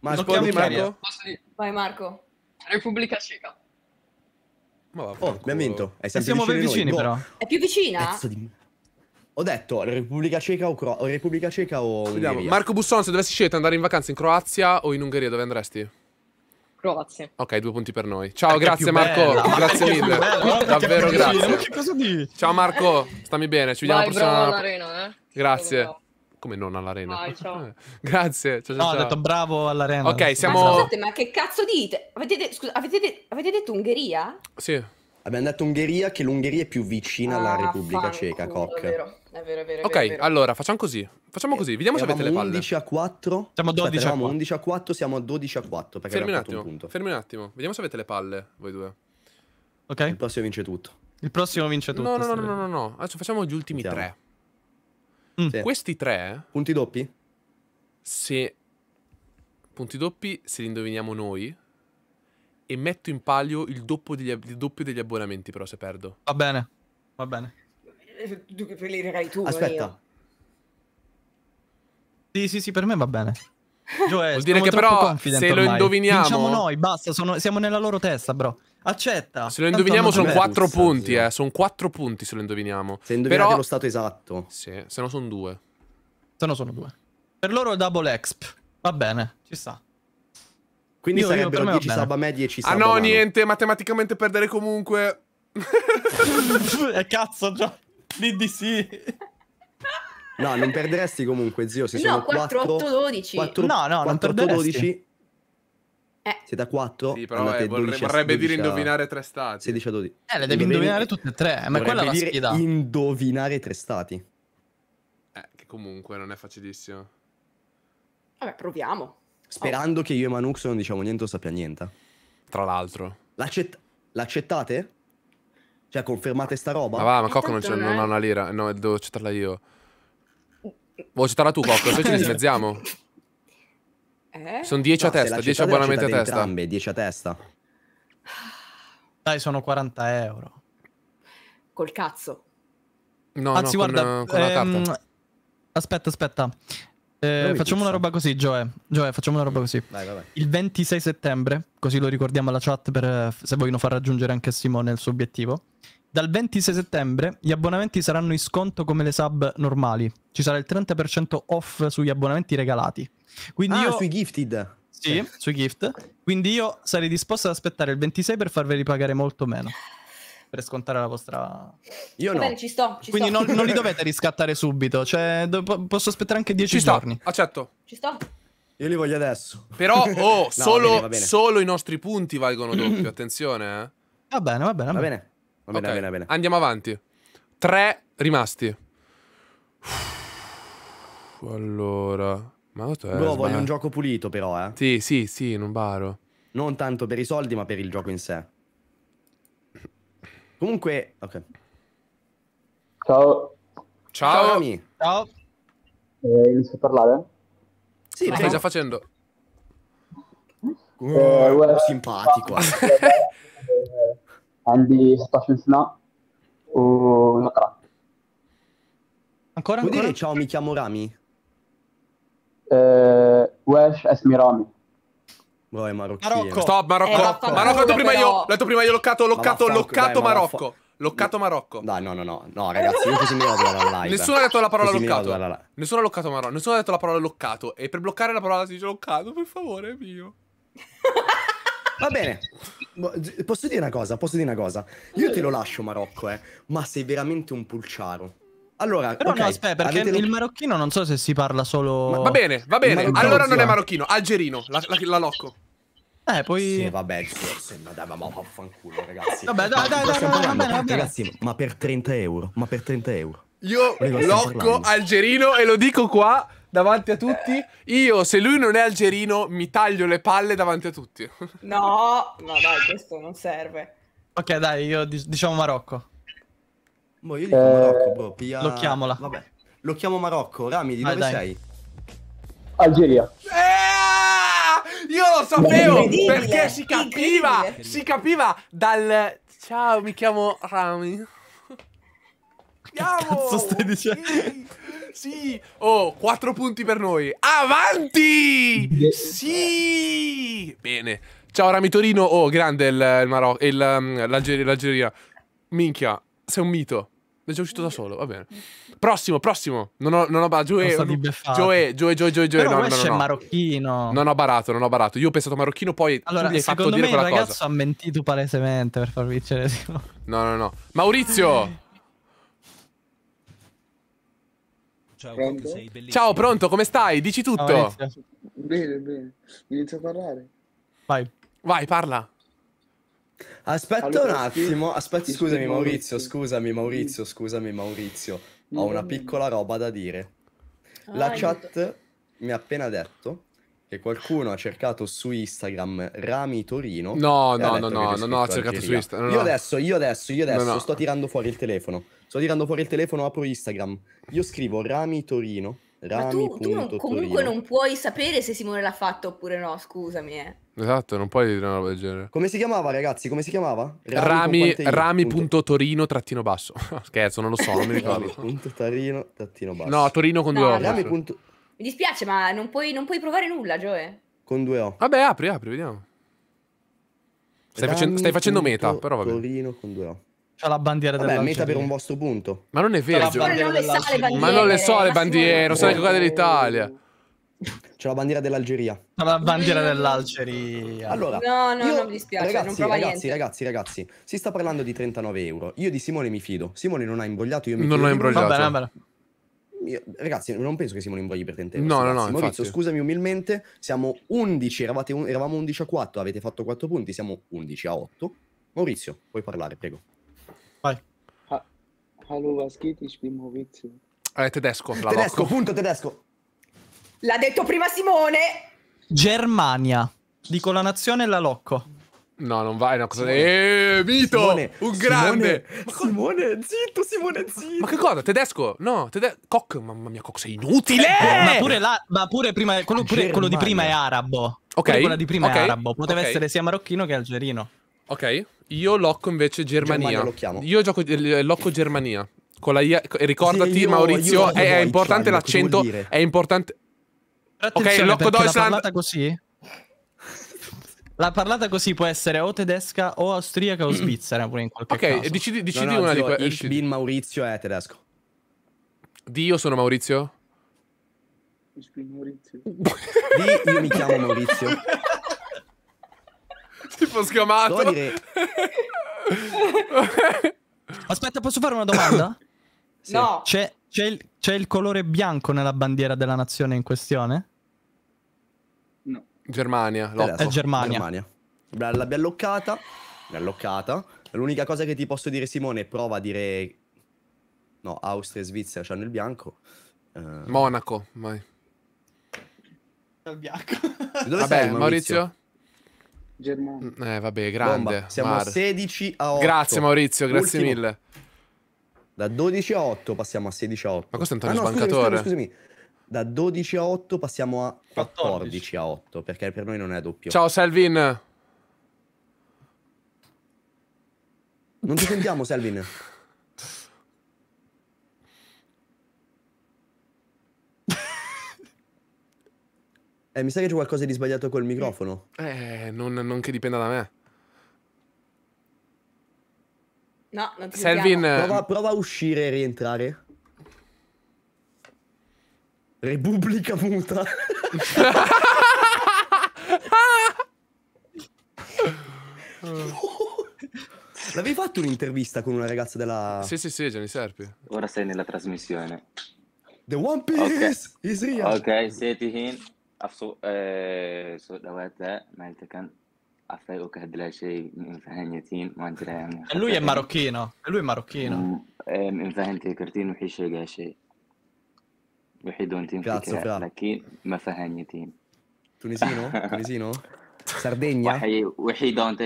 Ma rispondi Marco? Vai Marco. Repubblica Ceca. Ma va, oh, abbiamo vinto. È sempre eh, siamo vicini, vicini boh. però. È più vicina? Di... Ho detto Repubblica Ceca o, Cro... Repubblica Ceca o Marco Busson, se dovessi scegliere andare in vacanza in Croazia o in Ungheria, dove andresti? Croazia. Ok, due punti per noi. Ciao, perché grazie Marco. Bella. Grazie mille. Bella, Davvero grazie. Ciao Marco, stammi bene. Ci vediamo Vai, alla prossima. Bravo, Nareno, eh. Grazie. Bravo, bravo. Come non all'arena? Vai, ciao. Grazie. Ciao, ciao, no, ciao. ho detto bravo all'arena. Ok, siamo... Ma scusate, ma che cazzo dite? Avete, scusa, avete, avete detto Ungheria? Sì. Abbiamo detto Ungheria che l'Ungheria è più vicina ah, alla Repubblica fanculo, Ceca, Coc. È vero, è vero, è vero. Ok, vero. allora facciamo così. Facciamo così, vediamo e se avete le palle. 11 a 4. Siamo a 12 Aspetta, a 4. 11 a 4, siamo a 12 a 4 fermi un attimo, un punto. Fermi un attimo. Vediamo se avete le palle voi due. Ok. Il prossimo vince tutto. Il prossimo vince tutto. No, no, no, no, no, no. Adesso facciamo gli ultimi Sentiamo. tre. Mm. Sì. Questi tre... Eh? Punti doppi? Se... Punti doppi se li indoviniamo noi. E metto in palio il doppio degli, il doppio degli abbonamenti però se perdo. Va bene, va bene. Tu che li tu. Aspetta. Sì, sì, sì, per me va bene. Joe, eh, Vuol dire che però se lo ormai. indoviniamo... Diciamo noi, basta, sono, siamo nella loro testa, bro. Accetta. Se lo indoviniamo sono quattro punti, eh. Sono quattro punti se lo indoviniamo. Se indovinate però... lo stato esatto. Sì, se no sono due. Se no sono due. Per loro è double exp. Va bene, ci sta. Quindi io, sarebbero io 10 sub a me 10 sub Ah no, niente, matematicamente perdere comunque. e eh, cazzo, già. Lì di sì. No, non perderesti comunque, zio. Se no, 4, 4, 8, 12. 4, no, no, 4, non 8, 12. Eh. Siete a 4. Sì, però eh, vorrebbe, vorrebbe 12 dire indovinare tre stati. 16 a 12. Eh, le devi Dovevi... indovinare tutte e tre. Ma quella è la sfida. Indovinare tre stati. Eh, che comunque non è facilissimo. Vabbè, proviamo. Sperando oh. che io e Manux non diciamo niente o sappia niente. Tra l'altro. L'accett- l'accettate? Cioè, confermate sta roba? Ma va, ma Cocco non, non, ha una lira. No, devo accettarla io. Vuoi citare tu, Cocco? Eh. Eh? se ce li smezziamo. Eh? Sono 10 no, a testa, 10 abbonamenti a testa. Entrambe, 10 a testa. Dai, sono 40 euro. Col cazzo. No, Anzi, no, guarda, con, con ehm, Aspetta, aspetta. Eh, facciamo una roba così, Joe. Joe, facciamo una roba così. Vai, vai, vai. Il 26 settembre, così lo ricordiamo alla chat per, eh, se vogliono far raggiungere anche Simone il suo obiettivo. Dal 26 settembre gli abbonamenti saranno in sconto come le sub normali. Ci sarà il 30% off sugli abbonamenti regalati. Quindi ah, io... sui gifted. Sì, sì, sui gift. Quindi io sarei disposto ad aspettare il 26 per farveli pagare molto meno. Per scontare la vostra. Io Va no. Bene, ci sto. Ci Quindi sto. Non, non, li dovete riscattare subito. Cioè, do- posso aspettare anche 10 giorni. Sto. Accetto. Ci sto. Io li voglio adesso. Però, oh, no, solo, va bene, va bene. solo, i nostri punti valgono doppio. Attenzione, eh. Va bene, va bene. Va, va bene. Va bene, okay. bene, bene. Andiamo avanti. Tre rimasti. Allora. Ma no, sbagliato. voglio un gioco pulito, però, eh. Sì, sì, sì, non baro. Non tanto per i soldi, ma per il gioco in sé. Comunque. Ok. Ciao. Ciao. Ciao. Ami. Ciao. Eh, inizio a parlare? Sì, lo stai già facendo. Uh, eh, simpatico. Eh. عندي 16 سنه ونقرا ancora, Vuoi ancora? dire ciao mi chiamo Rami? Eh, واش اسمي رامي Boh, Marocco. Stop, Marocco. Eh, Marocco, ho detto prima io. Ho detto prima io, loccato, loccato, loccato Marocco. Loccato Marocco. Dai, no, no, no, no, ragazzi, io così mi vado dalla live. Nessuno ha detto la parola così loccato. Nessuno ha loccato Marocco. Nessuno ha detto la parola loccato. E per bloccare la parola si dice loccato, per favore, mio. Va bene. Posso dire una cosa, posso dire una cosa. Io te lo lascio Marocco, eh, ma sei veramente un pulciaro. Allora, però okay, no, aspetta, perché avete... il marocchino non so se si parla solo ma va bene, va bene. Allora non è marocchino, algerino, la, la, la locco. Eh, poi... Sì, vabbè, forse, ma dai, ma vaffanculo, ragazzi. Vabbè, dai, dai, dai, dai, dai, Ragazzi, ma per 30 euro, ma per 30 euro. Io locco algerino e lo dico qua davanti a eh. tutti. Eh. Io, se lui non è algerino, mi taglio le palle davanti a tutti. No, no dai, questo non serve. Ok, dai, io diciamo Marocco. Boh, io dico eh... Marocco, bro. Pia... Lo chiamola. Vabbè. Lo chiamo Marocco. Rami, di dai, dove dai. sei? Algeria. Eh! Io lo sapevo perché si capiva, si capiva dal ciao, mi chiamo Rami. Andiamo! Che cazzo stai dicendo? Sì, sì. Oh, quattro punti per noi. Avanti! Sì! Bene. Ciao Rami Torino. Oh, grande il, il Marocco. Um, L'Algeria. Minchia, sei un mito. È già uscito da solo, va bene. Prossimo, prossimo. Non ho, barato. Joe, Joe, Joe, Joe, Joe. Però no, no, no, marocchino. Non ho barato, non ho barato. Io ho pensato marocchino, poi allora, tu mi hai fatto dire quella cosa. Allora, secondo me il ragazzo ha mentito palesemente per far vincere No, no, no. Maurizio! Ciao, pronto? Ciao, pronto, come stai? Dici tutto. No, bene, bene. Inizio a parlare. Vai. Vai, parla. Aspetta allora, un attimo, aspetta, scusami Maurizio, scusami Maurizio, scusami Maurizio. Ho una piccola roba da dire. La ah, chat mi ha appena detto che qualcuno ha cercato su Instagram Rami Torino. No, no, no, no, no, ho cercato su Instagram. Io adesso, io adesso, io adesso sto tirando fuori il telefono. Sto tirando fuori il telefono, apro Instagram. Io scrivo Rami Torino. Ma tu, comunque non puoi sapere se Simone l'ha fatto oppure no, scusami. Eh. Esatto, non puoi dire una roba del genere. Come si chiamava, ragazzi? Come si chiamava? Rami.torino trattino basso. Scherzo, non lo so, non mi ricordo. Rami.torino trattino basso. No, Torino con due no, Rami. Mi dispiace, ma non puoi, non puoi provare nulla, Joe. Con due O. Vabbè, apri, apri, vediamo. Stai, facendo, stai facendo meta, però vabbè. Torino con due O. C'ha la bandiera Vabbè, meta per un vostro punto. Ma non è vero, Gio. Non le sa le Ma non le so le bandiere, non sai che quella dell'Italia. C'è la bandiera dell'Algeria. C'è la bandiera dell'Algeria. Allora, no, no, io, non mi dispiace. Ragazzi, non ragazzi, ragazzi, ragazzi, si sta parlando di 39 euro. Io di Simone mi fido. Simone non ha imbrogliato, io mi non fido. Non ho imbrogliato. Vabbè, bene io, ragazzi, non penso che Simone imbrogli per tentare. No, ragazzi. no, no. Maurizio, infatti. scusami umilmente, siamo 11, un, eravamo 11 a 4, avete fatto 4 punti, siamo 11 a 8. Maurizio, puoi parlare, prego. Vai. Ha, hallo, was Maurizio. Eh, tedesco. La tedesco, Locco. punto tedesco. L'ha detto prima Simone. Germania. Dico la nazione e la Locco. No, non vai, è una cosa. Simone. Eh, Vito! Simone, un grande! Simone, Simone, zitto, Simone, zitto! Ma che cosa? Tedesco? No, tede- Cock, mamma mia, Cock, sei inutile! Eh, ma, pure la, ma pure prima, quello, pure quello di prima è arabo. Ok. Quello di prima okay. è arabo. Poteva okay. essere sia marocchino che algerino. Ok. Io locco invece Germania. Germania io gioco eh, locco Germania. Con la IA, ricordati, sì, io, Maurizio, io è, è, importante l'accento. È importante. Attenzione, ok, locco Deutschland. così? La parlata così può essere o tedesca o austriaca o svizzera pure in qualche okay, caso. Ok, decidi, decidi no, no, una zio, di quelle. Ich bin Maurizio è tedesco. Di io sono Maurizio? Ich bin Maurizio. Di io mi chiamo Maurizio. tipo sgamato. Dire... Aspetta, posso fare una domanda? No. C'è, c'è, il, c'è il colore bianco nella bandiera della nazione in questione? Germania, È eh, Germania. Germania. Bra- alloccata. L'ha alloccata. L'unica cosa che ti posso dire, Simone, è prova a dire. No, Austria e Svizzera c'hanno il bianco. Eh, Monaco, vai. Il bianco. Dove Vabbè, sei, Maurizio? Germania. Mm, eh, vabbè, grande. Bomba. Siamo Mar. a 16 a 8. Grazie, Maurizio, grazie Ultimo. mille. Da 12 a 8 passiamo a 16 a 8. Ma questo è un ah, no, sbancatore. Scusami, scusami, scusami da 12 a 8 passiamo a 14, 14 a 8, perché per noi non è doppio. Ciao Selvin! Non ti sentiamo Selvin. Eh, mi sa che c'è qualcosa di sbagliato col microfono. Eh, non, non che dipenda da me. No, non ti Selvin... Eh, prova, prova, a uscire e rientrare. Repubblica muta. L'avevi fatto un'intervista con una ragazza della... Sì, sì, sì, Gianni Serpi. Ora sei nella trasmissione. The One Piece okay. is real. Ok, سيتهين أفسو سوء دوات ما كان أفايقك هدلا شيء lui è marocchino, lui è marocchino. من mm, فهنتي eh, وحيد وانت مفكرة لكن ما فهمتين تونسينو؟ تونسينو؟ Certo. Sardegna?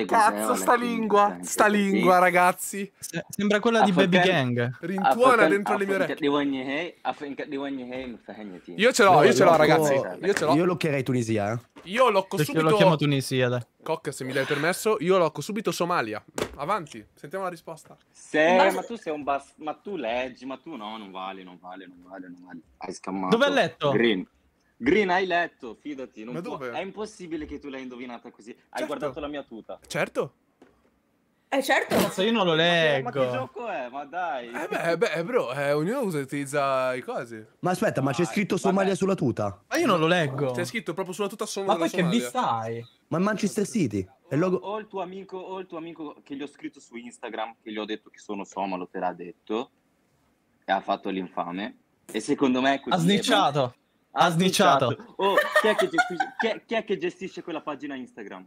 Cazzo, sta lingua, sta lingua, ragazzi. Sembra quella di Baby Gang. Rintuona dentro le mie orecchie. Io ce l'ho, io ce l'ho, ragazzi. Io ce l'ho. Io lo chiamerei Tunisia. Eh. Io locco subito. Io lo chiamo Tunisia, dai. Cock, se mi dai permesso, io locco subito Somalia. Avanti, sentiamo la risposta. Se, ma tu sei un bas... Ma tu leggi, ma tu no, non vale, non vale, non vale, non vale. Hai scammato. Dove hai letto? Green. Green, hai letto, fidati. Non Ma può... dove? È impossibile che tu l'hai indovinata così. Certo. Hai guardato la mia tuta. Certo. Eh certo. Cazzo, io non lo leggo. Ma che, ma che gioco è? Ma dai. Eh beh, eh, beh bro, eh, ognuno usa, utilizza i cosi. Ma aspetta, ma c'è scritto Somalia sulla tuta? Ma io non lo leggo. C'è scritto proprio sulla tuta Somalia. Ma poi che vista hai? Ma Manchester City. O, logo... o, il tuo amico, o il tuo amico che gli ho scritto su Instagram, che gli ho detto che sono somalo, te l'ha detto. E ha fatto l'infame. E secondo me è così. Ha snitchato. Ha snitchato. Oh, chi è, gestisce, chi, è, chi, è che gestisce quella pagina Instagram?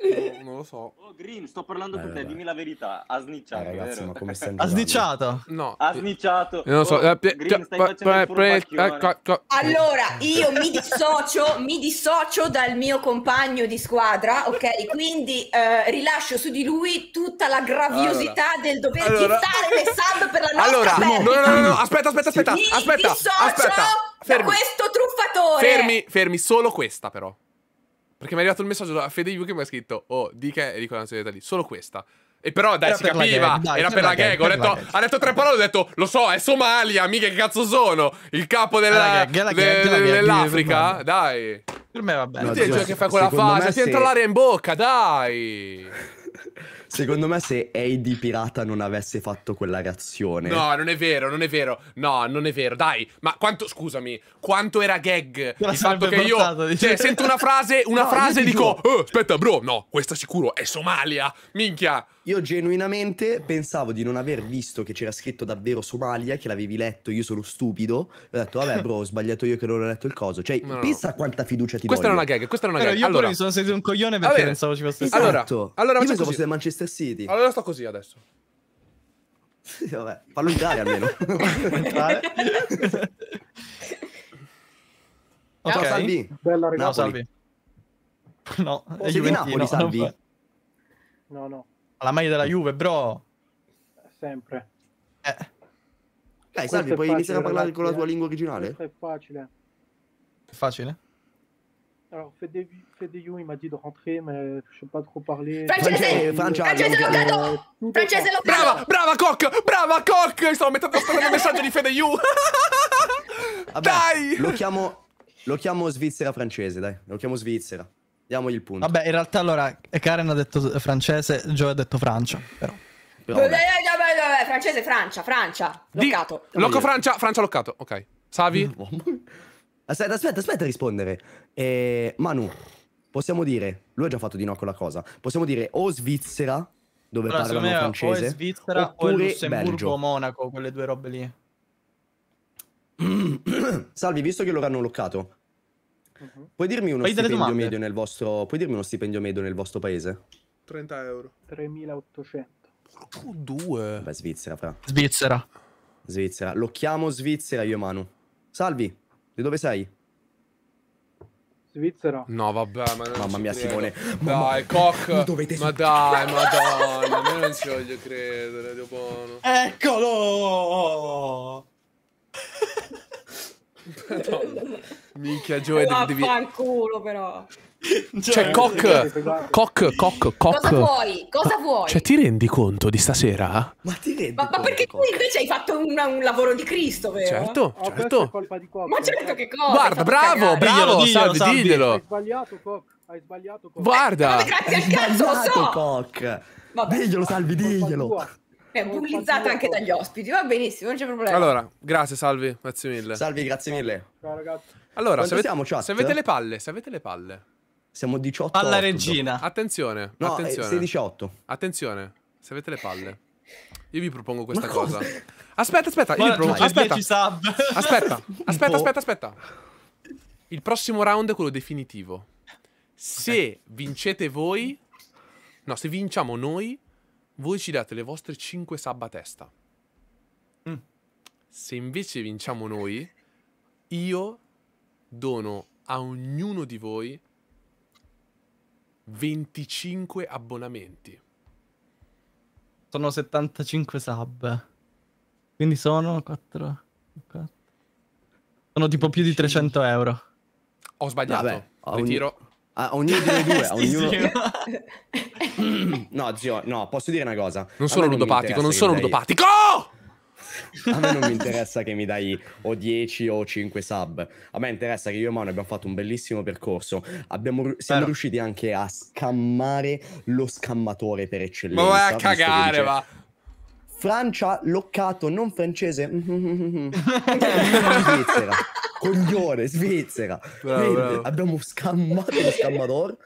Oh, non lo so. Oh, Green, sto parlando eh, con te, dimmi la verità. Ha snitchato. Eh, ragazzi, vero? ma come Ha snitchato. No. Ha snitchato. Non lo so. Oh, eh, Green, stai facendo pre- Allora, io mi dissocio, mi dissocio dal mio compagno di squadra, ok? Quindi eh, rilascio su di lui tutta la graviosità allora. del dover allora. le sub per la nostra Allora, no, no, no, no, aspetta, aspetta, aspetta. Mi aspetta, dissocio. aspetta fermi. questo truffatore! Fermi, fermi, solo questa però. Perché mi è arrivato il messaggio da Federico che mi ha scritto Oh, dica e dico la solita lì, solo questa. E però dai, era si capiva, gag, dai, era per la gag, gag. Ho detto, ha detto tre parole, ho detto, lo so, è Somalia, mica che cazzo sono? Il capo della, gag, de, dell'Africa? Dai. Per me va bene. No, Vedi, che fa quella faccia, ti entra l'aria in bocca, dai. Secondo me se Heidi Pirata non avesse fatto quella reazione... No, non è vero, non è vero. No, non è vero. Dai, ma quanto... Scusami, quanto era gag La il fatto che portata, io... Dice... Cioè, sento una frase, una no, frase e dico... dico oh, aspetta, bro, no, questa sicuro è Somalia. Minchia. Io genuinamente pensavo di non aver visto che c'era scritto davvero Somalia, che l'avevi letto, io sono stupido. Ho detto, vabbè, bro, ho sbagliato io che non ho letto il coso. Cioè, no, pensa no. quanta fiducia ti questa Questa era una gag, questa era una allora, gag. Io allora, io mi sono sentito un coglione perché pensavo ci fosse esatto. Allora, allora io pensavo fosse Manchester Manchester City. Allora sto così adesso. Sì, vabbè, fallo entrare almeno. entrare. Okay. Ciao Salvi. Bella no, Salvi. No, oh, è Juventino. Napoli, Salvi. No, no. Alla maglia della Juve, bro. Sempre. Eh. Dai, Questo Salvi, puoi facile, iniziare a parlare ragazzi, con la tua eh. lingua originale? Questo è facile. È facile? Allora, devi, CDU, il m'a dit de rentrer, ma je sais pas trop parler. Francese! Francese Longato! Euh, francese Longato! Brava, brava Coq, Brava Coc! Stavo mettendo il messaggio di Fede You! dai! Lo chiamo, lo chiamo Svizzera francese, dai. Lo chiamo Svizzera. Diamogli il punto. Vabbè, in realtà allora Karen ha detto francese, Joe ha detto Francia, però. vabbè. francese, Francia, Francia. Locato. Di... Loco Francia, Francia Locato. Ok. Savi? Aspetta, aspetta, aspetta a rispondere. Eh, Manu, possiamo dire, lui ha già fatto di no con la cosa, possiamo dire o Svizzera, dove allora, parlano francese, o Svizzera o Lussemburgo o Monaco, quelle due robe lì. Salvi, visto che loro hanno loccato, uh-huh. puoi dirmi uno Fai stipendio medio nel vostro, puoi dirmi uno stipendio medio nel vostro paese? 30 euro. 3800. Oh, due. Beh, Svizzera, fra. Svizzera. Svizzera. Lo chiamo Svizzera io, Manu. Salvi, di dove sei? Svizzera. No, vabbè, ma Mamma mia, Simone. Dai, Koch. Dovete... Ma dai, madonna, non ci voglio credere, Dio buono. Eccolo! Madonna. Minchia, Joe, devi... culo, però. Cioè, cioè, cock, cock, cock, cock. Cosa vuoi? Cosa vuoi? Cioè, ti rendi conto di stasera? Ma ti rendi ma, ma perché tu invece hai fatto una, un lavoro di Cristo, vero? Certo, oh, certo. Colpa di cock, ma certo che cosa? Guarda, bravo, bravo, diglielo, salve, salve, diglielo. Hai sbagliato, cock. Hai sbagliato, cock. Guarda. Eh, grazie al cazzo, lo so. Cock. Vabbè, diglielo, salvi, diglielo. È bullizzata anche dagli ospiti, va benissimo, non c'è problema. Allora, grazie, salvi, grazie mille. Salvi, grazie mille. Ciao ragazzi. Allora, se avete, siamo, se avete le palle, se avete le palle siamo 18 Alla regina. Dopo. Attenzione, no, eh, attenzione. Sei 18. Attenzione, se avete le palle. Io vi propongo questa cosa. Aspetta, aspetta, io vi propongo. Aspetta. aspetta, aspetta, aspetta, aspetta. Il prossimo round è quello definitivo. Se okay. vincete voi, no, se vinciamo noi, voi ci date le vostre 5 sub a testa. Mm. Se invece vinciamo noi, io dono a ognuno di voi 25 abbonamenti. Sono 75 sub. Quindi sono 4... 4. Sono tipo più di 300 euro. Ho sbagliato. Vabbè, a Ritiro. Ogni... A ognuno dei due, a ognuno... no, zio, no, posso dire una cosa. Non sono ludopatico, non sono ludopatico! Dai... A me non mi interessa che mi dai o 10 o 5 sub. A me interessa che io e Manu abbiamo fatto un bellissimo percorso. Abbiamo, siamo Però... riusciti anche a scammare lo scammatore per eccellenza. Ma vai a cagare, dice... va. Francia, loccato, non francese. Svizzera. Coglione, Svizzera. Bravo, bravo. Abbiamo scammato lo scammatore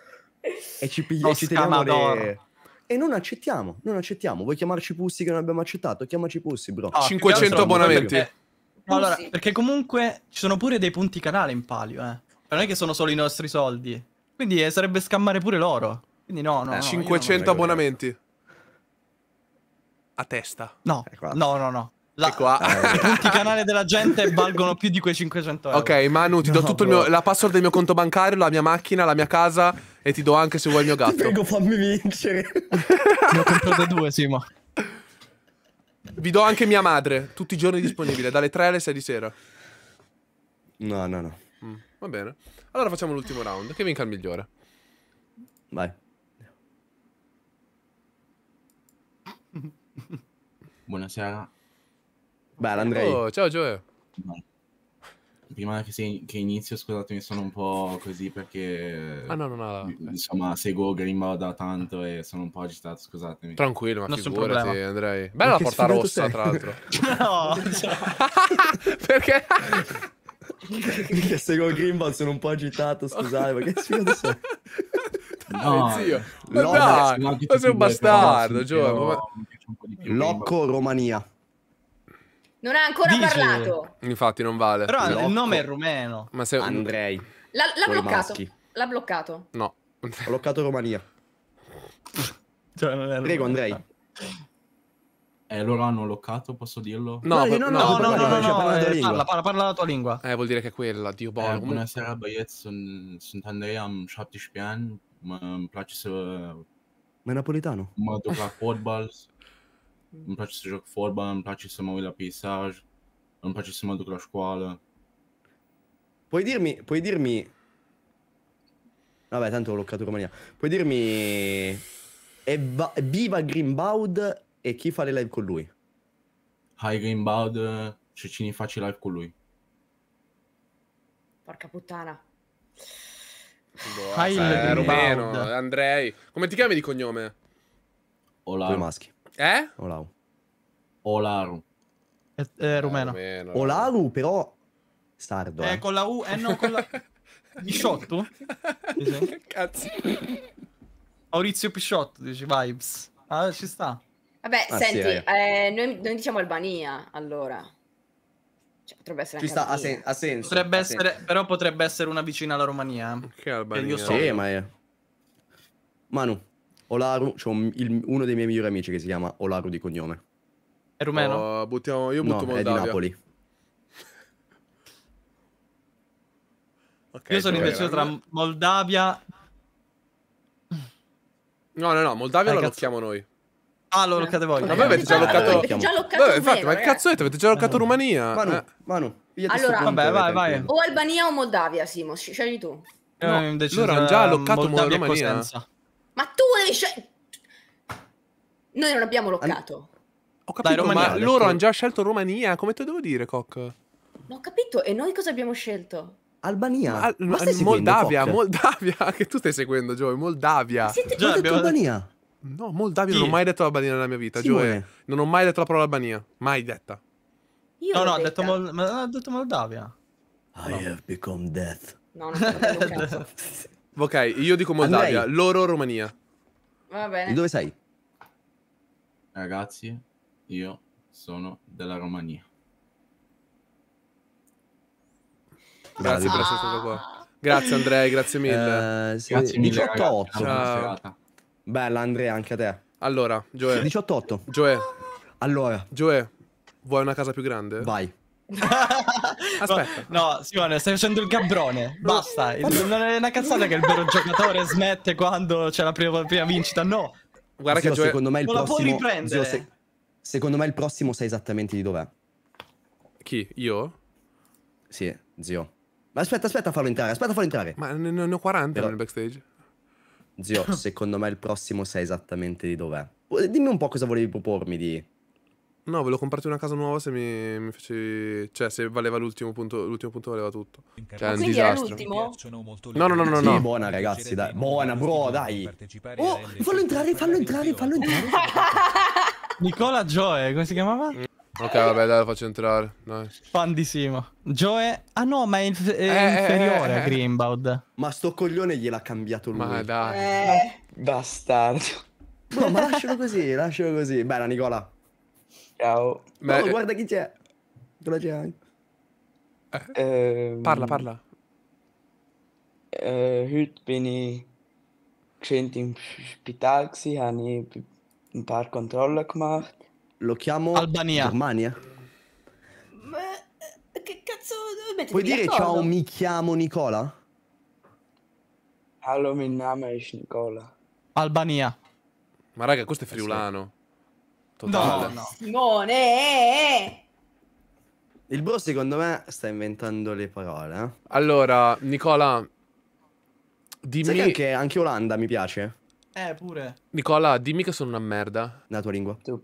e ci, no, ci teniamo le e non accettiamo, non accettiamo. Vuoi chiamarci Pussy che non abbiamo accettato? Chiamaci Pussy, bro. Ah, 500 abbonamenti. Perché, eh, no, allora, perché comunque ci sono pure dei punti canale in palio, eh. Non è che sono solo i nostri soldi. Quindi eh, sarebbe scammare pure loro. Quindi no, no. Eh, no 500 abbonamenti. A testa. No, ecco, no, no, no. La, qua. Ecco, ah. I punti canale della gente valgono più di quei 500 euro. Ok, Manu, ti do no, tutto il mio, la password del mio conto bancario, la mia macchina, la mia casa e ti do anche se vuoi il mio gatto. Ti prego, fammi vincere. ne ho comprate due, Simo. Vi do anche mia madre, tutti i giorni disponibile, dalle 3 alle 6 di sera. No, no, no. Mm, va bene. Allora facciamo l'ultimo round, che vinca il migliore. Vai. Buonasera. Beh, Andrei. Oh, ciao Gioia. Prima che, si, che, inizio, scusatemi, sono un po' così perché... Ah no, no, no. Insomma, seguo Grimba da tanto e sono un po' agitato, scusatemi. Tranquillo, ma non figurati, problema. Andrei. Bella la porta rossa, sei? tra l'altro. no! perché... Minchia, seguo Grimbal, sono un po' agitato, scusate, ma che sfigato sei? No, zio. Ma no, dai, ma sei un bastardo, Gio. Locco, Romania. Non ha ancora Dice. parlato. Infatti non vale. Però Locco. il nome è rumeno. Ma se... Andrei. L'ha, bloccato. L'ha bloccato. No. Ha bloccato Romania. cioè, Prego Andrei. Eh, loro hanno bloccato, posso dirlo? No, no, no, no, no, no, parla, eh, parla, parla la tua lingua. Eh, vuol dire che è quella, Dio boh. Eh, buonasera, Bayet, sunt Andrei, am 17 ani, îmi place să... Ma napolitano? Mă duc la fotbal, îmi place să joc fotbal, îmi place să mă uit la peisaj, îmi place să mă duc la școală. Puoi dirmi, puoi dirmi... Vabbè, tanto ho bloccato Romania. Puoi dirmi... Eva, viva Grimbaud e chi fa le live con lui? Hai Grimbaud și cine face live con lui. Porca puttana. Boh, Hai eh, Andrei. Come ti chiami di cognome? Olaro. Maschi. Eh? Olau. Olaru. È, è eh, eh, rumeno. rumeno. Eh, Olaru però sardo. Eh, eh, con la U, eh no, con la... Pisciotto? Cazzo. Maurizio Pisciotto, dice, vibes. Ah, ci sta. Vabbè, ah, senti, sì, eh, noi, noi, diciamo Albania, allora. Cioè, potrebbe essere Ci sta, ha, sen- ha, senso. Potrebbe ha essere, senso. Però potrebbe essere una vicina alla Romania. Che Albania? Che io so. Sì, ma è... Manu. Olaru, c'ho un, il, uno dei miei migliori amici che si chiama Olaru di cognome. È rumeno? Oh, buttiamo, io butto no, Moldavia. è di Napoli. okay, io sono indeciso tra Moldavia... No, no, no, Moldavia eh, lo locchiamo noi. Ah, lo loccate voi. Ma voi avete già eh, loccato. Avete già loccato Vabbè, infatti, vero, ma che cazzo è? Avete già loccato Romania. Manu, eh. Manu. Allora, vabbè, vai, vai. O Albania o Moldavia, Simo, scegli tu. No, no, allora hanno già loccato Moldavia Rumania. Ma tu devi scegliere... Noi non abbiamo loccato. Ho capito, Dai, Romania, ma loro hanno già scelto Romania. Come te devo dire, Coc? Non ho capito. E noi cosa abbiamo scelto? Albania. Ma, al, ma seguendo, Moldavia, Coc? Moldavia. Che tu stai seguendo, Joe? Moldavia. Ma siete... Già, abbiamo... Albania. No, Moldavia sì. non ho mai detto Albania nella mia vita, Joe. Non ho mai detto la parola Albania. Mai detta. Io no, no, ho detto, Mol... ma, detto Moldavia. I no. have become death. No, non ho capito. Ok, io dico Moldavia, Andrei. loro Romania. Va bene. Di dove sei? Ragazzi, io sono della Romania. Grazie ah. per essere stato qua. Grazie Andrea, grazie mille. Uh, sì. grazie mille 18-8. Bella Andrea, anche a te. Allora, Gioè. 18-8. Gioè. Allora. Gioè, vuoi una casa più grande? Vai. Aspetta. No, no, Simone, stai facendo il gabbrone. Basta. non è una cazzata che il vero giocatore smette quando c'è la prima, prima vincita. No. Guarda zio, che gioia... secondo me il prossimo. Puoi riprendere. Zio, se... Secondo me il prossimo sai esattamente di dov'è. Chi? Io? Sì, zio. Ma aspetta, aspetta a farlo entrare, aspetta a farlo entrare. Ma ne, ne ho 40 Però... nel backstage. Zio, secondo me il prossimo sai esattamente di dov'è. Dimmi un po' cosa volevi propormi di No, volevo comprarti una casa nuova se mi, mi facevi... Cioè, se valeva l'ultimo punto, l'ultimo punto valeva tutto. Cioè, è un disastro. No, no, no, no, no. Sì, buona, ragazzi, dai. Buona, bro, dai. Oh, fallo entrare, fallo entrare, fallo entrare. Nicola Joe, eh, come si chiamava? Mm. Ok, vabbè, dai, lo faccio entrare. Dai. Pandissimo. Joe... Ah no, ma è, inf è eh, eh, inferiore eh, eh, a Grimbaud. Ma sto coglione gliel'ha cambiato lui. Ma dai. Eh. Bastardo. No, ma lascialo così, lascialo così. Bella, Nicola. Ciao. Ma... no, eh, guarda chi c'è. Dove c'è? Eh, parla, parla. Eh, Hüt bin ich Kind im Spital gsi, habe ich ein paar Kontrollen gemacht. Lo chiamo Albania. Germania. Ma eh, che cazzo Puoi dire ciao, mi chiamo Nicola? Hallo, mein Name ist Nicola. Albania. Ma raga, questo è friulano. Totale. No, no. Simone! Eh. Il bro secondo me sta inventando le parole. Eh. Allora, Nicola, Sai che dimmi, anche, anche Olanda mi piace? Eh, pure. Nicola, dimmi che sono una merda. La tua lingua? Du,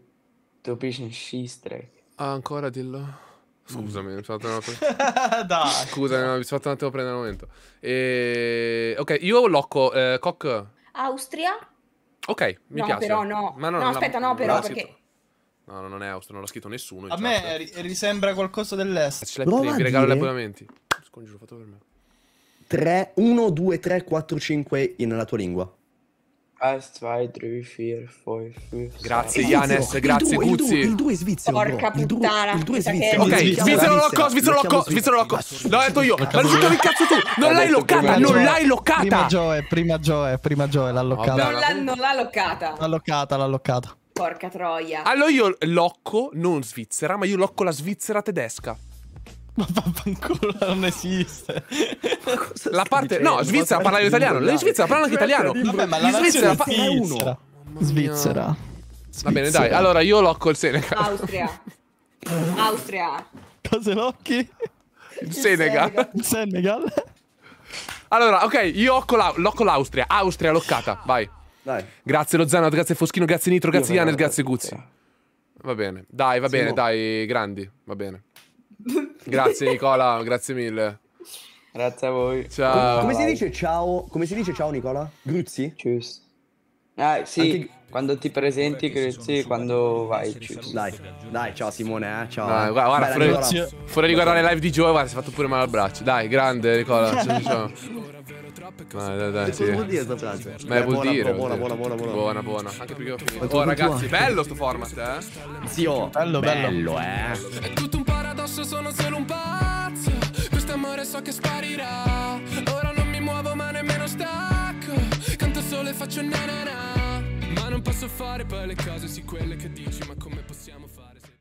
du bist ein Scheißdreck. Ah, ancora dillo. Scusami, mi sono Scusami, mi sono fatto un attimo prendere un momento. E... Ok, io locco, eh, cock. Austria? Ok, mi No, piace. però no. Ma no, la- aspetta, no, però, perché cito. No, non è Austria, non l'ha scritto nessuno. A me ri risembra qualcosa dell'est. Ce l'hai vi regalo gli abbonamenti. Scongiuro, fatto per me. 3, 1, 2, 3, 4, 5 nella tua lingua. Est, 2, 3, 4, 5, Grazie Ianes. grazie Guzzi. Il 2 è svizzero. Porca puttana. Il 2 è svizzero. Ok, svizzero locco, svizzero locco, svizzero locco. L'ho detto io. Ma non il cazzo tu. Non l'hai loccata, non l'hai loccata. Prima Joe, prima Joe, prima Joe l'ha loccata. Non l'ha loccata. L'ha loccata, l'ha loccata. Porca troia. Allora io locco non Svizzera, ma io locco la Svizzera tedesca. Ma vaffanculo non esiste. La parte dicendo? no, Svizzera parla in italiano, la Svizzera parla anche italiano. Vabbè, ma la Svizzera fa è uno. Svizzera. Va bene, dai. Allora io locco il Senegal. Austria. Austria. Cosa locchi? Il Senegal. Il Senegal. Allora, ok, io locco l'Austria. Austria, loccata. Vai. Dai. Grazie Lozano, grazie Foschino, grazie Nitro, grazie Io grazie Guzzi. Va bene, dai, va bene, Simo. dai, grandi, va bene. Grazie Nicola, grazie mille. Grazie a voi. Ciao. Com come, si dice ciao, come si dice ciao Nicola? Gruzzi? Cius. Ah, sì, Anche... quando ti presenti, Gruzzi, quando vai, cius. Dai, dai, ciao Simone, eh, ciao. Dai, guarda, guarda fuori, fuori di guardare live di Gio, guarda, si è fatto pure male al braccio. Dai, grande Nicola, ciao. ciao. Ma dai, dai, sì. Cosa vuol dire questa frase? Ma vuol dire. Buona, buona, buona, buona. Buona, buona. Anche perché ho finito. Oh, ragazzi, bello sto format, eh? Sì, oh. Bello, bello. Bello, eh. È tutto un paradosso, sono solo un pazzo. Quest'amore so che sparirà. Ora non mi muovo, ma nemmeno stacco. Canto solo e faccio na na na. Ma non posso fare poi le cose, sì, quelle che dici, ma come